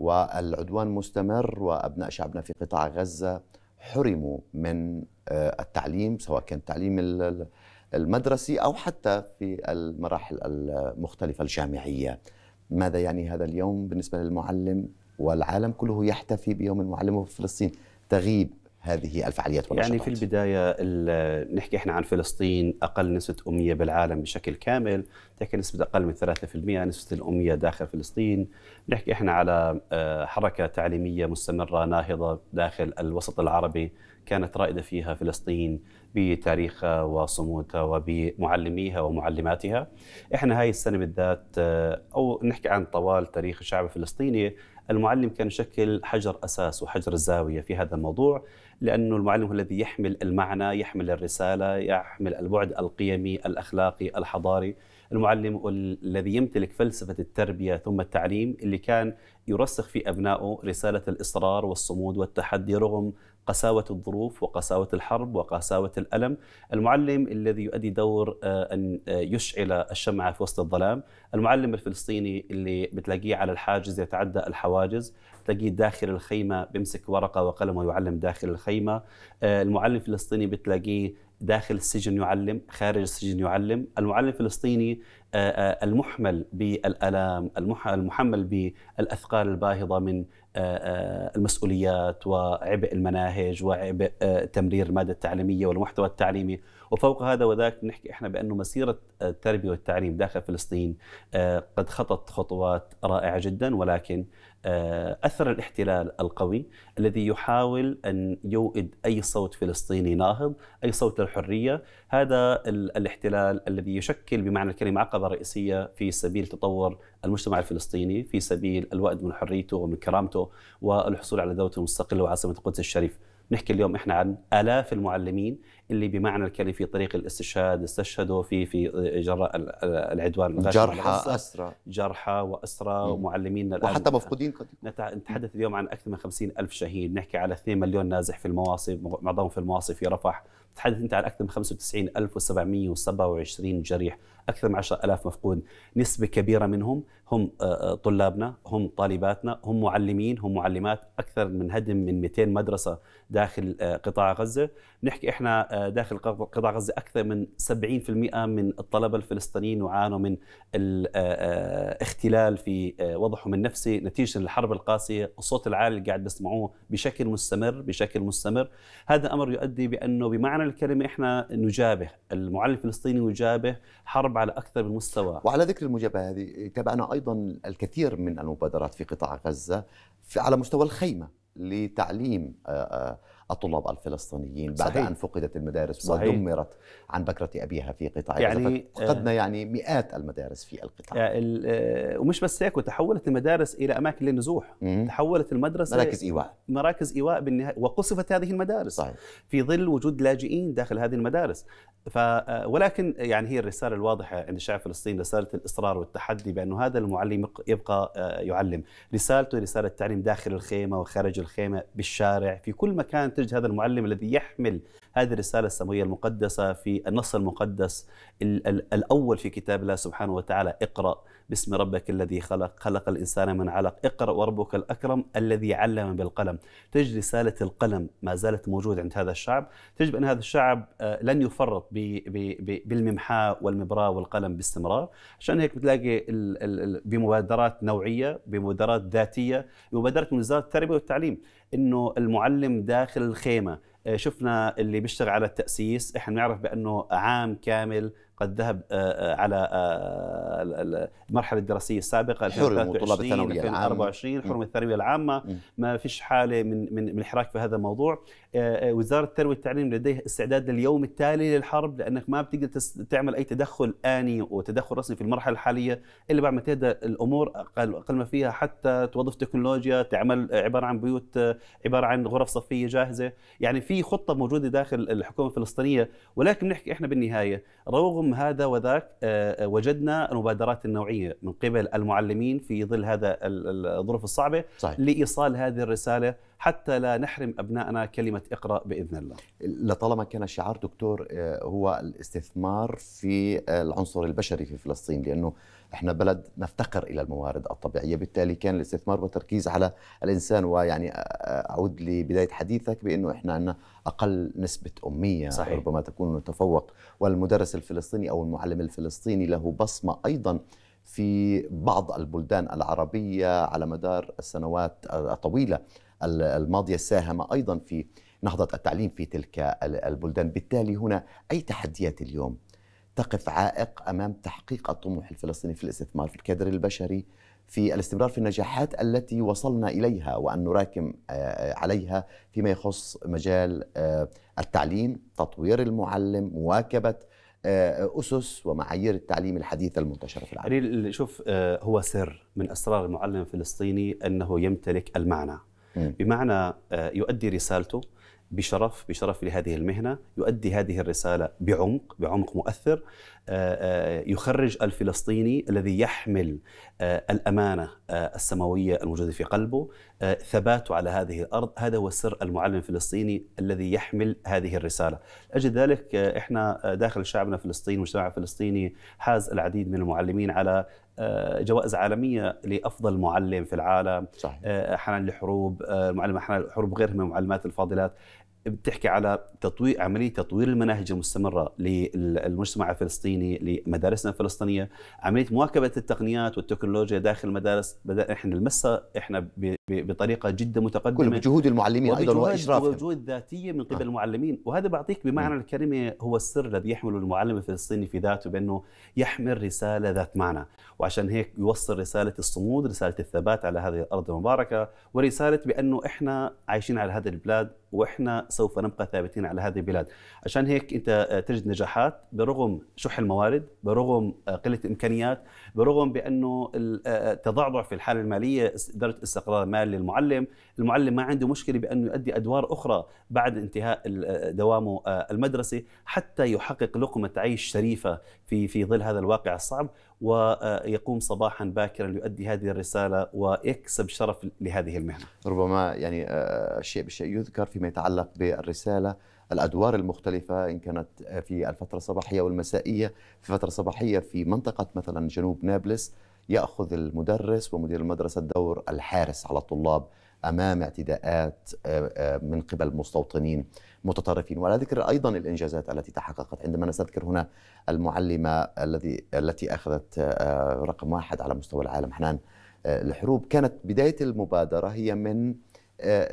والعدوان مستمر وابناء شعبنا في قطاع غزه حرموا من آه، التعليم سواء كان التعليم المدرسي او حتى في المراحل المختلفه الجامعيه ماذا يعني هذا اليوم بالنسبه للمعلم والعالم كله يحتفي بيوم المعلم في فلسطين تغيب هذه الفعاليات والنشاطات يعني في البداية نحكي احنا عن فلسطين أقل نسبة أمية بالعالم بشكل كامل تحكي نسبة أقل من 3% نسبة الأمية داخل فلسطين نحكي احنا على آه، حركة تعليمية مستمرة ناهضة داخل الوسط العربي كانت رائدة فيها فلسطين بتاريخها وصمودها وبمعلميها ومعلماتها احنا هاي السنة بالذات آه، أو نحكي عن طوال تاريخ الشعب الفلسطيني المعلم كان يشكل حجر أساس وحجر الزاوية في هذا الموضوع لأنه المعلم هو الذي يحمل المعنى يحمل الرسالة يحمل البعد القيمي الأخلاقي الحضاري المعلم الذي يمتلك فلسفة التربية ثم التعليم اللي كان يرسخ في أبنائه رسالة الإصرار والصمود والتحدي رغم قساوة الظروف وقساوة الحرب وقساوة الألم المعلم الذي يؤدي دور آه، أن آه، يشعل الشمعة في وسط الظلام المعلم الفلسطيني اللي بتلاقيه على الحاجز يتعدى الحواجز تلاقيه داخل الخيمة بيمسك ورقة وقلم ويعلم داخل الخيمة آه، المعلم الفلسطيني بتلاقيه داخل السجن يعلم خارج السجن يعلم المعلم الفلسطيني المحمل بالالام المحمل بالاثقال الباهظه من آه، آه، المسؤوليات وعبء المناهج وعبء آه، تمرير الماده التعليميه والمحتوى التعليمي وفوق هذا وذاك نحكي احنا بانه مسيره آه، التربيه والتعليم داخل فلسطين آه، قد خطت خطوات رائعه جدا ولكن آه، اثر الاحتلال القوي الذي يحاول ان يوئد اي صوت فلسطيني ناهض، اي صوت للحريه، هذا الاحتلال الذي يشكل بمعنى الكلمه عقبه رئيسيه في سبيل تطور المجتمع الفلسطيني، في سبيل الوأد من حريته ومن كرامته والحصول على دولة مستقله وعاصمه القدس الشريف. نحكي اليوم احنا عن الاف المعلمين اللي بمعنى الكلمه في طريق الاستشهاد استشهدوا في في جراء العدوان جرحى اسرى جرحى واسرى ومعلمين وحتى مفقودين قد نتحدث اليوم عن اكثر من 50 الف شهيد نحكي على 2 مليون نازح في المواصف معظمهم في المواصف في رفح تحدث انت عن اكثر من 95727 جريح اكثر من 10000 مفقود نسبه كبيره منهم هم آه، آه، طلابنا هم طالباتنا هم معلمين هم معلمات اكثر من هدم من 200 مدرسه داخل آه، قطاع غزه نحكي احنا داخل قطاع غزه اكثر من 70% من الطلبه الفلسطينيين يعانوا من الاختلال آه، آه، في آه، وضعهم النفسي نتيجه للحرب القاسيه، الصوت العالي اللي قاعد بسمعوه بشكل مستمر بشكل مستمر، هذا امر يؤدي بانه بمعنى الكلمه احنا نجابه المعلم الفلسطيني يجابه حرب على اكثر من مستوى. وعلى ذكر المجابهه هذه تابعنا ايضا الكثير من المبادرات في قطاع غزه على مستوى الخيمه لتعليم الطلاب الفلسطينيين بعد صحيح. أن فقدت المدارس صحيح. ودمرت عن بكرة أبيها في قطاع غزه يعني فقدنا آه، يعني مئات المدارس في القطاع يعني ومش بس هيك وتحولت المدارس إلى أماكن للنزوح تحولت المدرسة مراكز إيواء مراكز إيواء بالنهاية وقصفت هذه المدارس صحيح. في ظل وجود لاجئين داخل هذه المدارس ف ولكن يعني هي الرسالة الواضحة عند الشعب الفلسطيني رسالة الإصرار والتحدي بأنه هذا المعلم يبقى يعلم رسالته رسالة تعليم داخل الخيمة وخارج الخيمة بالشارع في كل مكان ينتج هذا المعلم الذي يحمل هذه الرسالة السماوية المقدسة في النص المقدس الأول في كتاب الله سبحانه وتعالى اقرأ باسم ربك الذي خلق خلق الإنسان من علق اقرأ وربك الأكرم الذي علم بالقلم تجد رسالة القلم ما زالت موجودة عند هذا الشعب تجد أن هذا الشعب آه، لن يفرط بالممحاء والمبراة والقلم باستمرار عشان هيك بتلاقي بمبادرات نوعية بمبادرات ذاتية بمبادرات من وزارة التربية والتعليم انه المعلم داخل الخيمه آه، شفنا اللي بيشتغل على التأسيس احنا نعرف بأنه عام كامل قد ذهب آه، آه، على المرحله الدراسيه السابقه حرموا طلاب الثانويه العامه 2024 حرم الثانويه العامه ما فيش حاله من من من الحراك في هذا الموضوع آه، آه، وزاره التربيه والتعليم لديها استعداد لليوم التالي للحرب لانك ما بتقدر تعمل اي تدخل اني وتدخل رسمي في المرحله الحاليه الا بعد ما تهدى الامور اقل, أقل ما فيها حتى توظف تكنولوجيا تعمل عباره عن بيوت عباره عن غرف صفيه جاهزه يعني في خطه موجوده داخل الحكومه الفلسطينيه ولكن نحكي احنا بالنهايه رغم هذا وذاك آه، وجدنا المبادرات النوعيه من قبل المعلمين في ظل هذا الظروف الصعبه صحيح. لايصال هذه الرساله حتى لا نحرم أبنائنا كلمة اقرأ بإذن الله لطالما كان شعار دكتور آه، هو الاستثمار في آه، العنصر البشري في فلسطين لأنه احنا بلد نفتقر الى الموارد الطبيعيه بالتالي كان الاستثمار والتركيز على الانسان ويعني آه، اعود لبدايه حديثك بانه احنا عندنا اقل نسبه اميه صحيح. ربما تكون تفوق والمدرس الفلسطيني او المعلم الفلسطيني له بصمه ايضا في بعض البلدان العربيه على مدار السنوات الطويله الماضية ساهم أيضا في نهضة التعليم في تلك البلدان بالتالي هنا أي تحديات اليوم تقف عائق أمام تحقيق الطموح الفلسطيني في الاستثمار في الكادر البشري في الاستمرار في النجاحات التي وصلنا اليها وان نراكم آه، آه، عليها فيما يخص مجال آه، التعليم، تطوير المعلم، مواكبه اسس ومعايير التعليم الحديثه المنتشره في العالم. يعني شوف هو سر من اسرار المعلم الفلسطيني انه يمتلك المعنى. بمعنى آه، يؤدي رسالته بشرف بشرف لهذه المهنه يؤدي هذه الرساله بعمق بعمق مؤثر آه، آه، يخرج الفلسطيني الذي يحمل الامانه السماويه الموجوده في قلبه ثباته على هذه الارض هذا هو سر المعلم الفلسطيني الذي يحمل هذه الرساله اجل ذلك احنا داخل شعبنا فلسطين مجتمع فلسطيني حاز العديد من المعلمين على آه، جوائز عالميه لافضل معلم في العالم صحيح. آه، حنان الحروب آه، المعلمه حنان الحروب غيرها من المعلمات الفاضلات بتحكي على تطوير عمليه تطوير المناهج المستمره للمجتمع الفلسطيني لمدارسنا الفلسطينيه، عمليه مواكبه التقنيات والتكنولوجيا داخل المدارس بدأ احنا نلمسها احنا بطريقه جدا متقدمه كل بجهود المعلمين ايضا واشرافهم يعني. وجهود ذاتيه من قبل آه. المعلمين وهذا بعطيك بمعنى م. الكلمه هو السر الذي يحمل المعلم الفلسطيني في ذاته بانه يحمل رساله ذات معنى وعشان هيك يوصل رساله الصمود رساله الثبات على هذه الارض المباركه ورساله بانه احنا عايشين على هذه البلاد واحنا سوف نبقى ثابتين على هذه البلاد عشان هيك انت آه، تجد نجاحات برغم شح الموارد برغم آه، قله الامكانيات برغم بانه التضعضع آه، في الحاله الماليه درجه استقرار مال للمعلم المعلم ما عنده مشكله بانه يؤدي ادوار اخرى بعد انتهاء آه، دوامه آه، المدرسي حتى يحقق لقمه عيش شريفه في في ظل هذا الواقع الصعب ويقوم صباحا باكرا ليؤدي هذه الرساله ويكسب شرف لهذه المهنه. ربما يعني الشيء آه، بالشيء يذكر فيما يتعلق بالرساله الادوار المختلفه ان كانت في الفتره الصباحيه والمسائيه، في فتره صباحيه في منطقه مثلا جنوب نابلس ياخذ المدرس ومدير المدرسه الدور الحارس على الطلاب امام اعتداءات آه، آه، من قبل مستوطنين متطرفين وعلى ذكر ايضا الانجازات التي تحققت عندما نستذكر هنا المعلمه الذي التي اخذت آه، رقم واحد على مستوى العالم حنان الحروب كانت بدايه المبادره هي من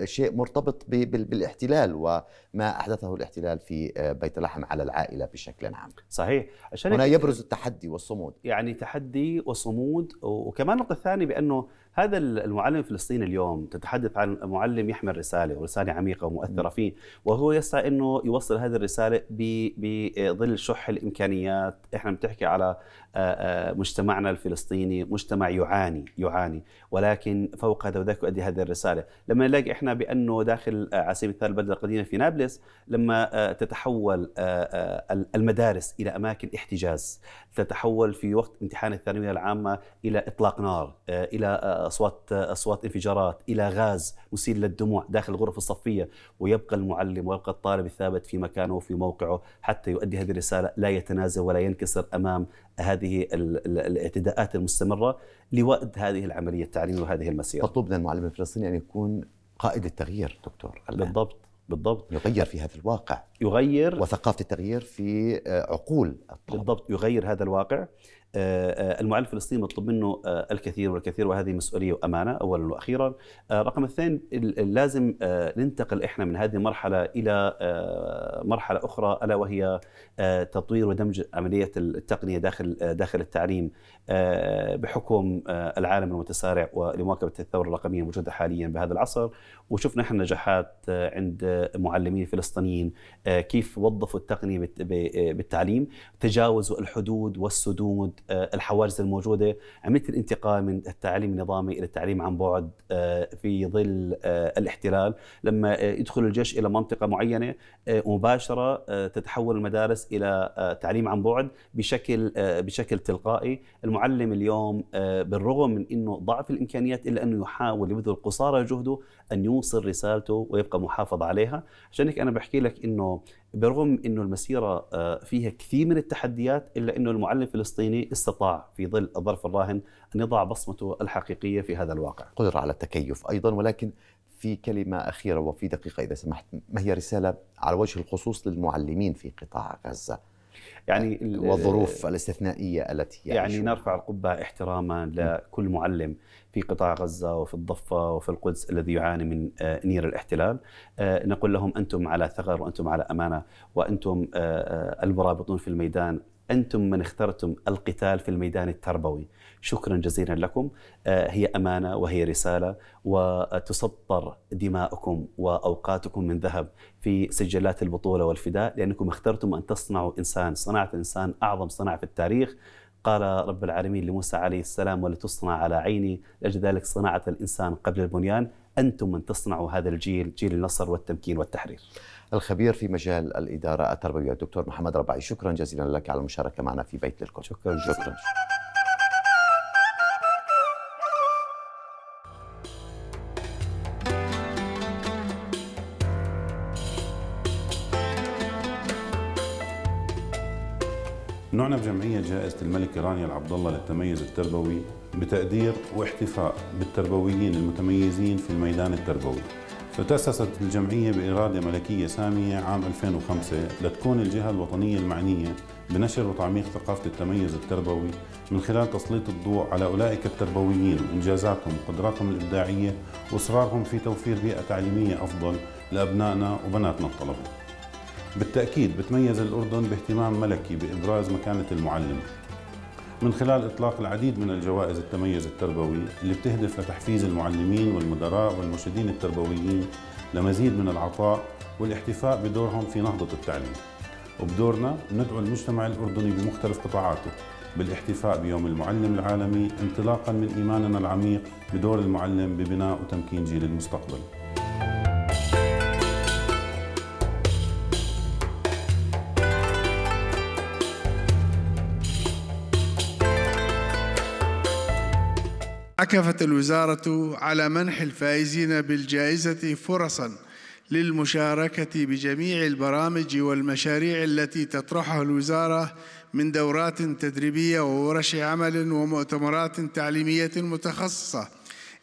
شيء مرتبط بالاحتلال وما احدثه الاحتلال في بيت لحم على العائله بشكل عام. صحيح، عشان هنا يبرز التحدي والصمود. يعني تحدي وصمود وكمان النقطه الثانيه بانه هذا المعلم الفلسطيني اليوم تتحدث عن معلم يحمل رساله ورساله عميقه ومؤثره فيه وهو يسعى انه يوصل هذه الرساله بظل آه، شح الامكانيات احنا بتحكي على آه، آه، مجتمعنا الفلسطيني مجتمع يعاني يعاني ولكن فوق هذا وذاك يؤدي هذه الرساله لما نلاقي احنا بانه داخل عاصمه البلده القديمه في نابلس لما تتحول المدارس الى اماكن احتجاز تتحول في وقت امتحان الثانويه العامه الى اطلاق نار الى اصوات اصوات انفجارات الى غاز مسيل للدموع داخل الغرف الصفيه ويبقى المعلم ويبقى الطالب الثابت في مكانه وفي موقعه حتى يؤدي هذه الرساله لا يتنازل ولا ينكسر امام هذه الاعتداءات المستمره لوأد هذه العمليه التعليميه وهذه المسيره. مطلوب من المعلم الفلسطيني ان يكون قائد التغيير دكتور الآن. بالضبط بالضبط يغير في هذا الواقع يغير وثقافه التغيير في آه، عقول الطلاب بالضبط يغير هذا الواقع آه، آه، المعلم الفلسطيني مطلوب منه آه، الكثير والكثير وهذه مسؤوليه وامانه اولا واخيرا. رقم اثنين لازم ننتقل احنا من هذه المرحله الى مرحله اخرى الا وهي تطوير ودمج عمليه التقنيه داخل داخل التعليم بحكم العالم المتسارع ولمواكبه الثوره الرقميه الموجوده حاليا بهذا العصر وشفنا احنا نجاحات عند معلمين فلسطينيين كيف وظفوا التقنيه بالتعليم تجاوزوا الحدود والسدود آه، الحواجز الموجوده، عمليه الانتقال من التعليم النظامي الى التعليم عن بعد آه، في ظل آه، الاحتلال، لما يدخل الجيش الى منطقه معينه مباشره تتحول المدارس الى تعليم عن بعد بشكل بشكل تلقائي، المعلم اليوم بالرغم من انه ضعف الامكانيات الا انه يحاول يبذل قصارى جهده ان يوصل رسالته ويبقى محافظ عليها، عشان هيك انا بحكي لك انه برغم انه المسيره آه، فيها كثير من التحديات الا انه المعلم الفلسطيني استطاع في ظل الظرف الراهن ان يضع بصمته الحقيقيه في هذا الواقع. قدره على التكيف ايضا ولكن في كلمه اخيره وفي دقيقه اذا سمحت ما هي رساله على وجه الخصوص للمعلمين في قطاع غزه؟ يعني آه، والظروف الاستثنائيه التي يعني, يعني نرفع القبه احتراما لكل معلم في قطاع غزة وفي الضفة وفي القدس الذي يعاني من آه، نير الاحتلال آه، نقول لهم أنتم على ثغر وأنتم على أمانة وأنتم آه، المرابطون في الميدان أنتم من اخترتم القتال في الميدان التربوي شكرا جزيلا لكم هي أمانة وهي رسالة وتسطر دماؤكم وأوقاتكم من ذهب في سجلات البطولة والفداء لأنكم اخترتم أن تصنعوا إنسان صناعة الإنسان أعظم صناعة في التاريخ قال رب العالمين لموسى عليه السلام ولتصنع على عيني لأجل ذلك صناعة الإنسان قبل البنيان أنتم من تصنعوا هذا الجيل جيل النصر والتمكين والتحرير الخبير في مجال الإدارة التربوية الدكتور محمد ربعي شكرا جزيلا لك على المشاركة معنا في بيت للكل شكرا, شكرا. نعنى بجمعية جائزة الملكة رانيا العبدالله الله للتميز التربوي بتقدير واحتفاء بالتربويين المتميزين في الميدان التربوي فتأسست الجمعية بإرادة ملكية سامية عام 2005 لتكون الجهة الوطنية المعنية بنشر وتعميق ثقافة التميز التربوي من خلال تسليط الضوء على أولئك التربويين وإنجازاتهم وقدراتهم الإبداعية وإصرارهم في توفير بيئة تعليمية أفضل لأبنائنا وبناتنا الطلبة بالتأكيد بتميز الأردن باهتمام ملكي بإبراز مكانة المعلم من خلال إطلاق العديد من الجوائز التميز التربوي اللي بتهدف لتحفيز المعلمين والمدراء والمرشدين التربويين لمزيد من العطاء والاحتفاء بدورهم في نهضة التعليم وبدورنا ندعو المجتمع الأردني بمختلف قطاعاته بالاحتفاء بيوم المعلم العالمي انطلاقا من إيماننا العميق بدور المعلم ببناء وتمكين جيل المستقبل عكفت الوزارة على منح الفائزين بالجائزة فرصاً للمشاركة بجميع البرامج والمشاريع التي تطرحها الوزارة من دورات تدريبية وورش عمل ومؤتمرات تعليمية متخصصة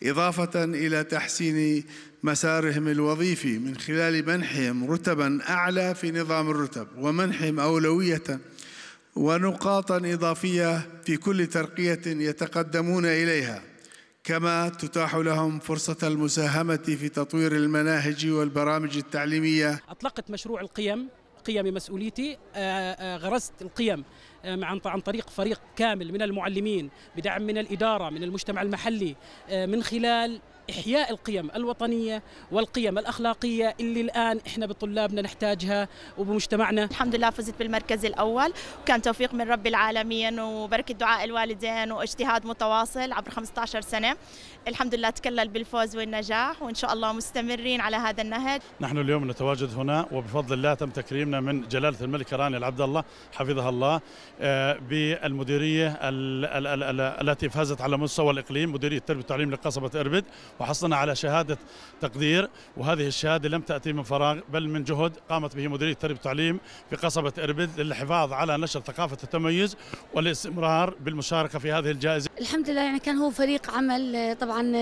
إضافة إلى تحسين مسارهم الوظيفي من خلال منحهم رتبا أعلى في نظام الرتب ومنحهم أولوية ونقاطا إضافية في كل ترقية يتقدمون إليها كما تتاح لهم فرصة المساهمة في تطوير المناهج والبرامج التعليمية أطلقت مشروع القيم قيم مسؤوليتي آه، آه، غرست القيم آه، عن طريق فريق كامل من المعلمين بدعم من الإدارة من المجتمع المحلي من خلال إحياء القيم الوطنية والقيم الأخلاقية اللي الآن إحنا بطلابنا نحتاجها وبمجتمعنا الحمد لله فزت بالمركز الأول وكان توفيق من رب العالمين وبركة دعاء الوالدين واجتهاد متواصل عبر 15 سنة الحمد لله تكلل بالفوز والنجاح وإن شاء الله مستمرين على هذا النهج نحن اليوم نتواجد هنا وبفضل الله تم تكريمنا من جلالة الملك راني العبد الله حفظها الله آه، بالمديرية التي فازت على مستوى الإقليم مديرية التربية والتعليم لقصبة إربد وحصلنا على شهادة تقدير وهذه الشهادة لم تأتي من فراغ بل من جهد قامت به مديرية التربية والتعليم في قصبة إربد للحفاظ على نشر ثقافة التميز والاستمرار بالمشاركة في هذه الجائزة الحمد لله يعني كان هو فريق عمل طبعا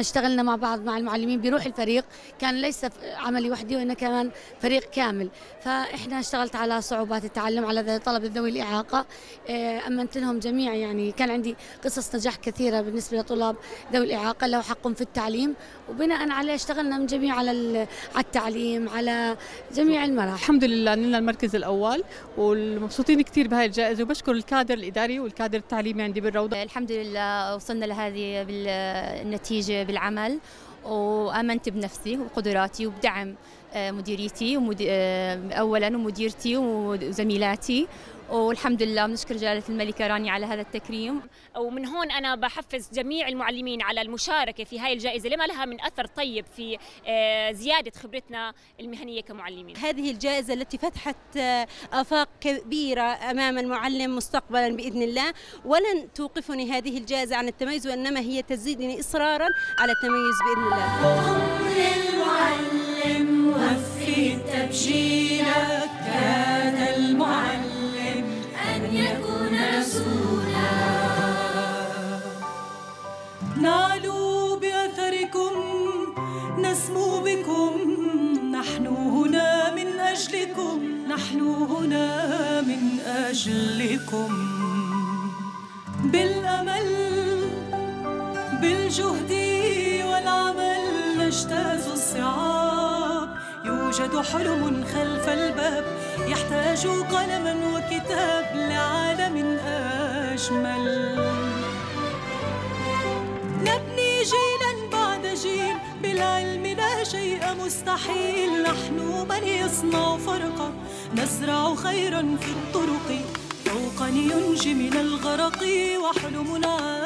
اشتغلنا مع بعض مع المعلمين بروح الفريق كان ليس عملي وحدي وإنه كمان فريق كامل فإحنا اشتغلت على صعوبات التعلم على طلب ذوي الإعاقة آه، أمنت لهم جميع يعني كان عندي قصص نجاح كثيرة بالنسبة لطلاب ذوي الإعاقة لو حقوا تحكم في التعليم وبناء عليه اشتغلنا من جميع على على التعليم على جميع المراحل الحمد لله نلنا المركز الاول ومبسوطين كثير بهاي الجائزه وبشكر الكادر الاداري والكادر التعليمي عندي بالروضه الحمد لله وصلنا لهذه النتيجه بالعمل وامنت بنفسي وقدراتي وبدعم مديريتي اولا ومديرتي وزميلاتي والحمد لله بنشكر جلالة الملكة رانيا على هذا التكريم ومن هون أنا بحفز جميع المعلمين على المشاركة في هاي الجائزة لما لها من أثر طيب في آه، زيادة خبرتنا المهنية كمعلمين هذه الجائزة التي فتحت آه، آفاق كبيرة أمام المعلم مستقبلا بإذن الله ولن توقفني هذه الجائزة عن التميز وإنما هي تزيدني إصرارا على التميز بإذن الله عمر المعلم وفي تبجيلك كان المعلم نعلو بأثركم نسمو بكم نحن هنا من أجلكم نحن هنا من أجلكم بالأمل بالجهد والعمل نجتاز الصعاب يوجد حلم خلف الباب يحتاج قلما وكتاب لعالم أجمل جيلا بعد جيل بالعلم لا شيء مستحيل نحن من يصنع فرقا نزرع خيرا في الطرق فوقا ينجي من الغرق وحلمنا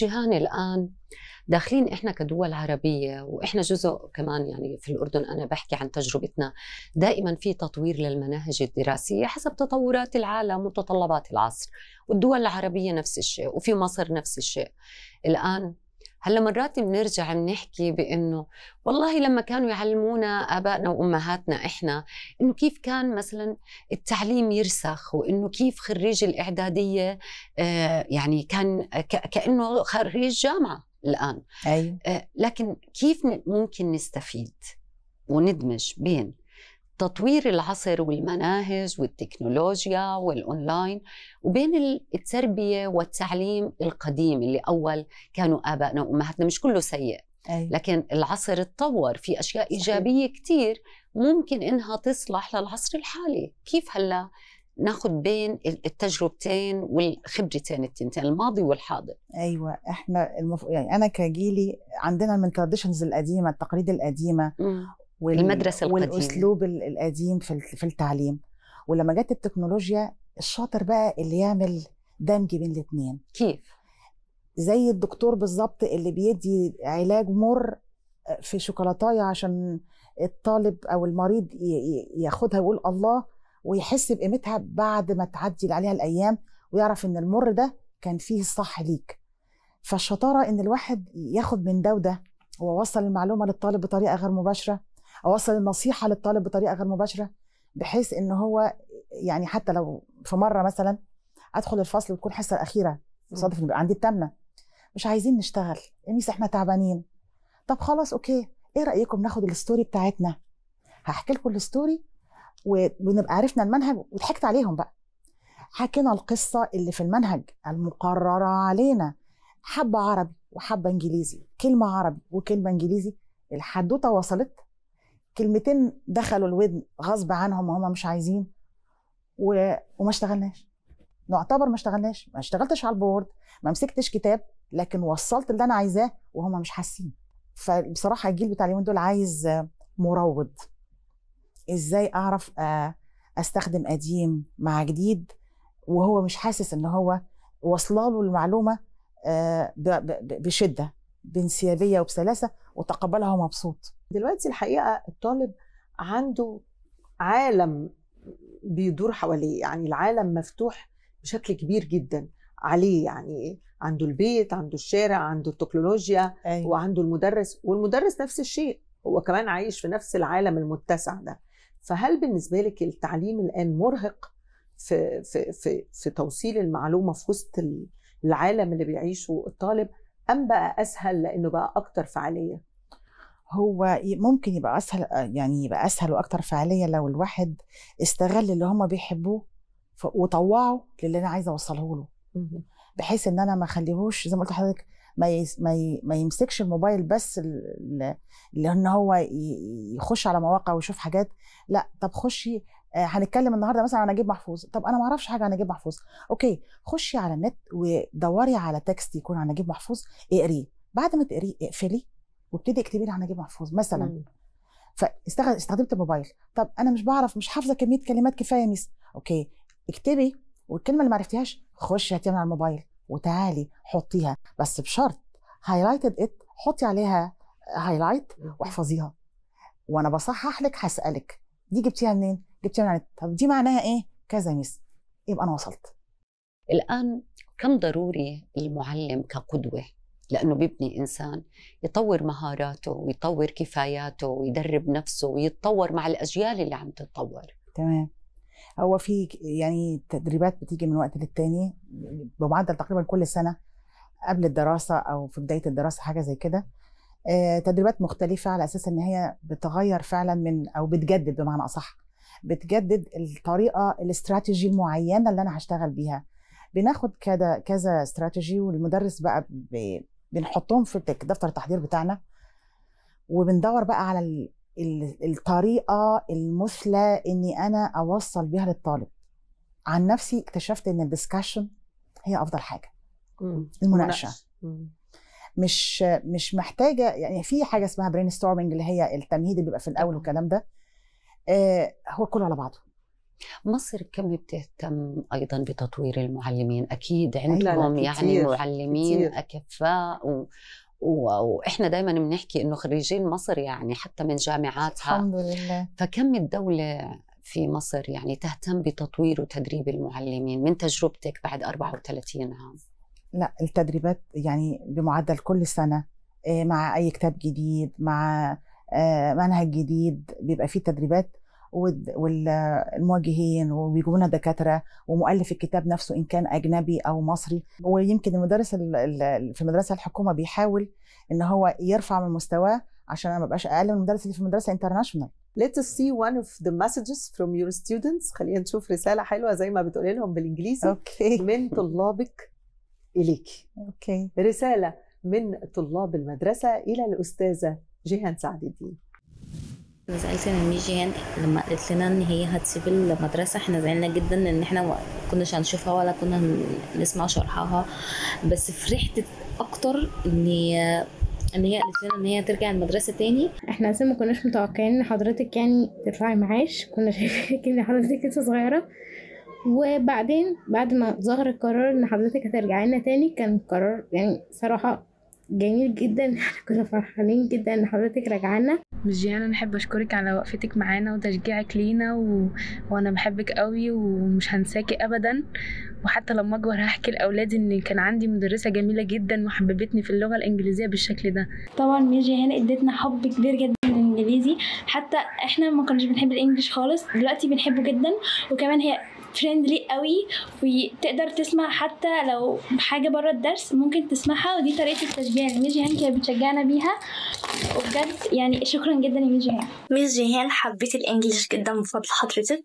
جيهان الان داخلين احنا كدول عربيه واحنا جزء كمان يعني في الاردن انا بحكي عن تجربتنا دائما في تطوير للمناهج الدراسيه حسب تطورات العالم وتطلبات العصر والدول العربيه نفس الشيء وفي مصر نفس الشيء الان هلا مرات بنرجع بنحكي بانه والله لما كانوا يعلمونا ابائنا وامهاتنا احنا انه كيف كان مثلا التعليم يرسخ وانه كيف خريج الاعداديه آه، يعني كان كانه خريج جامعه الان أيوة. آه، لكن كيف ممكن نستفيد وندمج بين تطوير العصر والمناهج والتكنولوجيا والاونلاين وبين التربيه والتعليم القديم اللي اول كانوا ابائنا وامهاتنا مش كله سيء أي. لكن العصر اتطور في اشياء ايجابيه كثير كتير ممكن انها تصلح للعصر الحالي كيف هلا ناخذ بين التجربتين والخبرتين التنتين الماضي والحاضر ايوه احنا المف... يعني انا كجيلي عندنا من التراديشنز القديمه التقاليد القديمه م. وال... المدرسة القديمة والأسلوب القديم في التعليم ولما جت التكنولوجيا الشاطر بقى اللي يعمل دمج بين الاثنين كيف؟ زي الدكتور بالظبط اللي بيدي علاج مر في شوكولاتايه عشان الطالب او المريض ياخدها ويقول الله ويحس بقيمتها بعد ما تعدي عليها الايام ويعرف ان المر ده كان فيه الصح ليك فالشطاره ان الواحد ياخد من ده وده ووصل المعلومه للطالب بطريقه غير مباشره اوصل النصيحه للطالب بطريقه غير مباشره بحيث ان هو يعني حتى لو في مره مثلا ادخل الفصل وتكون الحصه الاخيره صادف ان بيبقى عندي التامه مش عايزين نشتغل انيس احنا تعبانين طب خلاص اوكي ايه رايكم ناخد الستوري بتاعتنا هحكي لكم الستوري ونبقى عرفنا المنهج وضحكت عليهم بقى حكينا القصه اللي في المنهج المقرره علينا حبه عربي وحبه انجليزي كلمه عربي وكلمه انجليزي الحدوته وصلت كلمتين دخلوا الودن غصب عنهم وهم مش عايزين و... وما اشتغلناش نعتبر ما اشتغلناش ما اشتغلتش على البورد ما مسكتش كتاب لكن وصلت اللي انا عايزاه وهم مش حاسين فبصراحه الجيل بتاع اليومين دول عايز مروض ازاي اعرف آه، استخدم قديم مع جديد وهو مش حاسس ان هو واصله له المعلومه آه، بشده بانسيابيه وبسلاسه وتقبلها مبسوط دلوقتي الحقيقه الطالب عنده عالم بيدور حواليه يعني العالم مفتوح بشكل كبير جدا عليه يعني إيه؟ عنده البيت عنده الشارع عنده التكنولوجيا أيوة. وعنده المدرس والمدرس نفس الشيء هو كمان عايش في نفس العالم المتسع ده فهل بالنسبه لك التعليم الان مرهق في في في, في توصيل المعلومه في وسط العالم اللي بيعيشه الطالب أم بقى أسهل لأنه بقى أكتر فعالية؟ هو ممكن يبقى أسهل آه، يعني يبقى أسهل وأكتر فعالية لو الواحد استغل اللي هما بيحبوه وطوعه للي أنا عايزة أوصله له بحيث إن أنا ما أخليهوش زي ما قلت لحضرتك ما ما يمسكش الموبايل بس لان هو يخش على مواقع ويشوف حاجات لا طب خشي آه، هنتكلم النهارده مثلا عن نجيب محفوظ طب انا ما اعرفش حاجه عن نجيب محفوظ اوكي خشي على النت ودوري على تكست يكون عن نجيب محفوظ اقريه بعد ما تقريه اقفلي وابتدي اكتبي لي عن نجيب محفوظ مثلا مم. فاستخدمت الموبايل طب انا مش بعرف مش حافظه كميه كلمات كفايه ميس اوكي اكتبي والكلمه اللي ما عرفتيهاش خشي هاتيها من على الموبايل وتعالي حطيها بس بشرط هايلايتد ات حطي عليها هايلايت واحفظيها وانا بصحح لك هسالك دي جبتيها منين جبت من على طب دي معناها ايه كذا مثل يبقى انا وصلت الان كم ضروري المعلم كقدوه لانه بيبني انسان يطور مهاراته ويطور كفاياته ويدرب نفسه ويتطور مع الاجيال اللي عم تتطور تمام هو في يعني تدريبات بتيجي من وقت للتاني بمعدل تقريبا كل سنه قبل الدراسه او في بدايه الدراسه حاجه زي كده آه، تدريبات مختلفه على اساس ان هي بتغير فعلا من او بتجدد بمعنى اصح بتجدد الطريقه الاستراتيجي المعينه اللي انا هشتغل بيها بناخد كذا كذا استراتيجي والمدرس بقى بنحطهم في دفتر التحضير بتاعنا وبندور بقى على الطريقه المثلى اني انا اوصل بيها للطالب عن نفسي اكتشفت ان الدسكشن هي افضل حاجه المناقشه مش مش محتاجه يعني في حاجه اسمها برين ستورمنج اللي هي التمهيد اللي بيبقى في الاول والكلام ده آه، هو كله على بعضه مصر كم بتهتم ايضا بتطوير المعلمين اكيد عندهم يعني كتير يعني معلمين كتير اكفاء و... واحنا دائما بنحكي انه خريجين مصر يعني حتى من جامعاتها الحمد لله فكم الدوله في مصر يعني تهتم بتطوير وتدريب المعلمين من تجربتك بعد 34 عام لا التدريبات يعني بمعدل كل سنه آه، مع اي كتاب جديد مع آه، منهج جديد بيبقى فيه تدريبات والمواجهين وبيجونا دكاتره ومؤلف الكتاب نفسه ان كان اجنبي او مصري ويمكن المدرس في المدرسه الحكومه بيحاول ان هو يرفع من مستواه عشان انا ما ابقاش اقل من المدرس اللي في المدرسه انترناشونال Let us see one of the messages from your students خلينا نشوف رساله حلوه زي ما بتقولي لهم بالانجليزي أوكي. من طلابك اليكي اوكي رساله من طلاب المدرسه الى الاستاذه جيهان سعد الدين انا زعلت من ميجي هان لما قالت لنا ان هي هتسيب المدرسه احنا زعلنا جدا ان احنا ما كناش هنشوفها ولا كنا نسمع شرحها بس فرحت اكتر ان هي ان هي قالت لنا ان هي ترجع المدرسه تاني احنا اصلا ما كناش متوقعين ان حضرتك يعني تطلعي معاش كنا شايفينك ان حضرتك لسه صغيره وبعدين بعد ما ظهر القرار ان حضرتك هترجعي لنا تاني كان قرار يعني صراحه جميل جدا احنا كنا فرحانين جدا ان حضرتك راجعانا جيانا نحب اشكرك على وقفتك معانا وتشجيعك لينا و... وانا بحبك قوي ومش هنساكي ابدا وحتى لما اكبر هحكي لاولادي ان كان عندي مدرسه جميله جدا وحببتني في اللغه الانجليزيه بالشكل ده طبعا ميجي جيهان ادتنا حب كبير جدا للانجليزي حتى احنا ما كناش بنحب الانجليش خالص دلوقتي بنحبه جدا وكمان هي فريندلي قوي وتقدر تسمع حتى لو حاجه بره الدرس ممكن تسمعها ودي طريقه التشجيع اللي ميس جيهان كانت بتشجعنا بيها وبجد يعني شكرا جدا يا ميس جيهان ميس جيهان حبيت الانجليش جدا من فضل حضرتك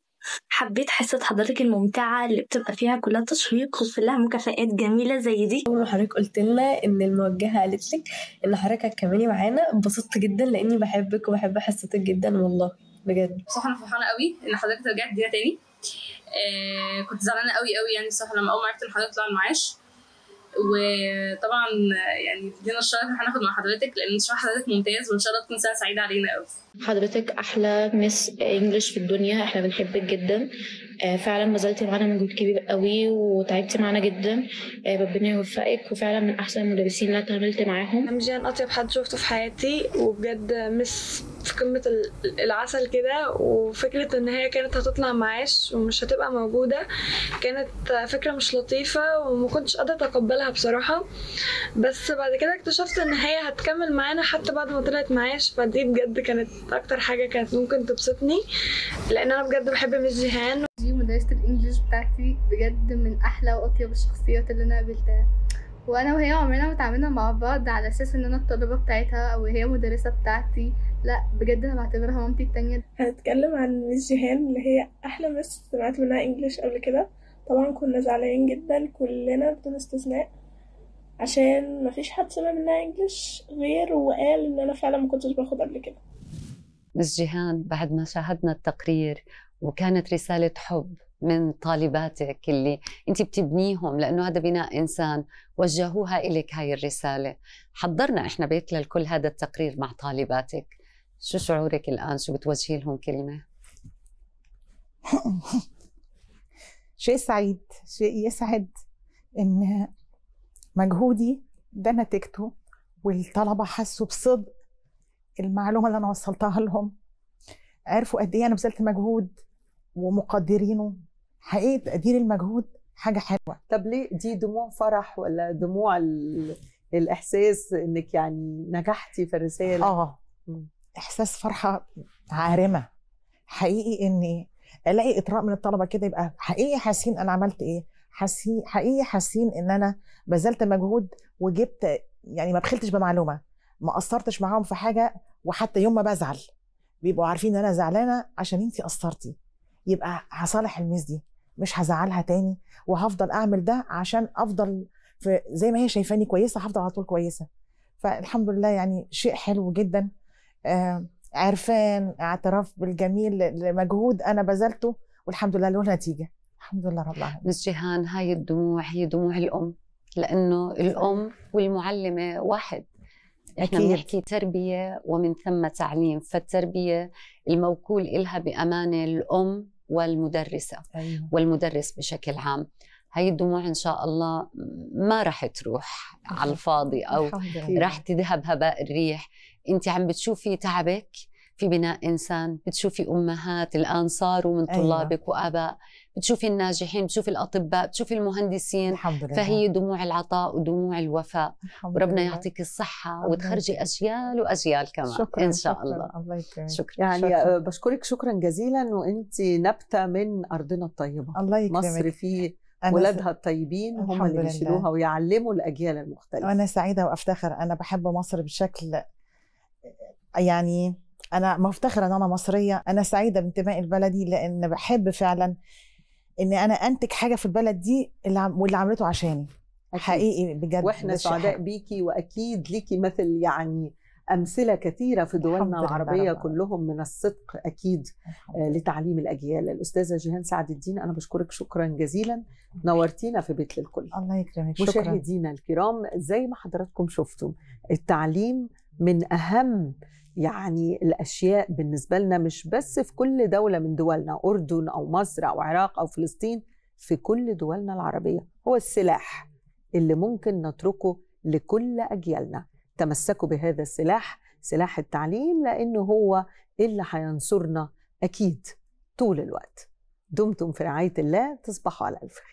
حبيت حصة حضرتك الممتعة اللي بتبقى فيها كلها تشويق وكلها مكافآت جميلة زي دي أول ما حضرتك قلت لنا إن الموجهة قالت لك إن حضرتك هتكملي معانا اتبسطت جدا لإني بحبك وبحب حصتك جدا والله بجد بصراحة أنا فرحانة قوي إن حضرتك رجعت تدينا تاني آه، كنت زعلانه قوي قوي يعني الصراحه لما اول ما عرفت ان حضرتك طلع المعاش وطبعا يعني لينا الشرف ان احنا ناخد مع حضرتك لان شرح حضرتك ممتاز وان شاء الله تكون سنه سعيده علينا قوي حضرتك احلى مس انجلش في الدنيا احنا بنحبك جدا آه، فعلا بذلتي معانا مجهود كبير قوي وتعبتي معانا جدا آه، ربنا يوفقك وفعلا من احسن المدرسين اللي اتعاملت معاهم امجان اطيب حد شفته في حياتي وبجد مس في قمة العسل كده وفكرة ان هي كانت هتطلع معاش ومش هتبقى موجودة كانت فكرة مش لطيفة وما كنتش قادرة اتقبلها بصراحة بس بعد كده اكتشفت ان هي هتكمل معانا حتى بعد ما طلعت معاش فدي بجد كانت اكتر حاجه كانت ممكن تبسطني لان انا بجد بحب مس جيهان دي مدرسه الانجليش بتاعتي بجد من احلى واطيب الشخصيات اللي انا قابلتها وانا وهي عمرنا ما اتعاملنا مع بعض على اساس ان انا الطالبه بتاعتها او هي مدرسه بتاعتي لا بجد انا بعتبرها مامتي التانية هنتكلم عن مس جيهان اللي هي احلى مس سمعت منها انجليش قبل كده طبعا كنا زعلانين جدا كلنا بدون استثناء عشان مفيش حد سمع منها انجليش غير وقال ان انا فعلا ما كنتش باخد قبل كده مس جيهان بعد ما شاهدنا التقرير وكانت رسالة حب من طالباتك اللي انت بتبنيهم لانه هذا بناء انسان وجهوها الك هاي الرساله حضرنا احنا بيت للكل هذا التقرير مع طالباتك شو شعورك الان شو بتوجهي لهم كلمه شيء سعيد شيء يسعد ان مجهودي ده نتيجته والطلبه حسوا بصدق المعلومه اللي انا وصلتها لهم عرفوا قد ايه انا بذلت مجهود ومقدرينه حقيقه تقدير المجهود حاجه حلوه طب ليه دي دموع فرح ولا دموع الاحساس انك يعني نجحتي في الرساله اه احساس فرحه عارمه حقيقي اني الاقي اطراء من الطلبه كده يبقى حقيقي حاسين انا عملت ايه حقيقي حاسين ان انا بذلت مجهود وجبت يعني ما بخلتش بمعلومه ما قصرتش معاهم في حاجه وحتى يوم ما بزعل بيبقوا عارفين ان انا زعلانه عشان انت قصرتي يبقى هصالح الميس دي مش هزعلها تاني وهفضل اعمل ده عشان افضل في زي ما هي شايفاني كويسه هفضل على طول كويسه فالحمد لله يعني شيء حلو جدا آه عرفان اعتراف بالجميل لمجهود انا بذلته والحمد لله له نتيجه الحمد لله رب العالمين بس جيهان هاي الدموع هي دموع الام لانه الام والمعلمه واحد احنا بنحكي تربيه ومن ثم تعليم فالتربيه الموكول إلها بامانه الام والمدرسه أيوة. والمدرس بشكل عام هي الدموع ان شاء الله ما راح تروح على الفاضي او راح تذهب هباء الريح انت عم بتشوفي تعبك في بناء انسان بتشوفي امهات الان صاروا من أيوة. طلابك أيوة. واباء بتشوفي الناجحين بتشوفي الاطباء بتشوفي المهندسين الحمد لله. فهي دموع العطاء ودموع الوفاء وربنا يعطيك الصحه وتخرجي اجيال واجيال كمان شكرا ان شاء شكرا. الله الله يكرمك شكرا يعني شكرا. آه، بشكرك شكرا جزيلا وانت نبته من ارضنا الطيبه الله يكرمك مصر في ولادها الطيبين هم اللي بيشيلوها ويعلموا الاجيال المختلفه وانا سعيده وافتخر انا بحب مصر بشكل يعني انا مفتخره ان انا مصريه انا سعيده بانتمائي لبلدي لان بحب فعلا ان انا انتج حاجه في البلد دي اللي واللي عملته عشاني حقيقي بجد واحنا سعداء بيكي واكيد ليكي مثل يعني امثله كثيره في دولنا العربيه رب. كلهم من الصدق اكيد لتعليم الاجيال الاستاذه جيهان سعد الدين انا بشكرك شكرا جزيلا نورتينا في بيت للكل الله يكرمك شكرا مشاهدينا الكرام زي ما حضراتكم شفتم التعليم من اهم يعني الأشياء بالنسبة لنا مش بس في كل دولة من دولنا أردن أو مصر أو عراق أو فلسطين في كل دولنا العربية هو السلاح اللي ممكن نتركه لكل أجيالنا تمسكوا بهذا السلاح سلاح التعليم لأنه هو اللي هينصرنا أكيد طول الوقت دمتم في رعاية الله تصبحوا على الف خير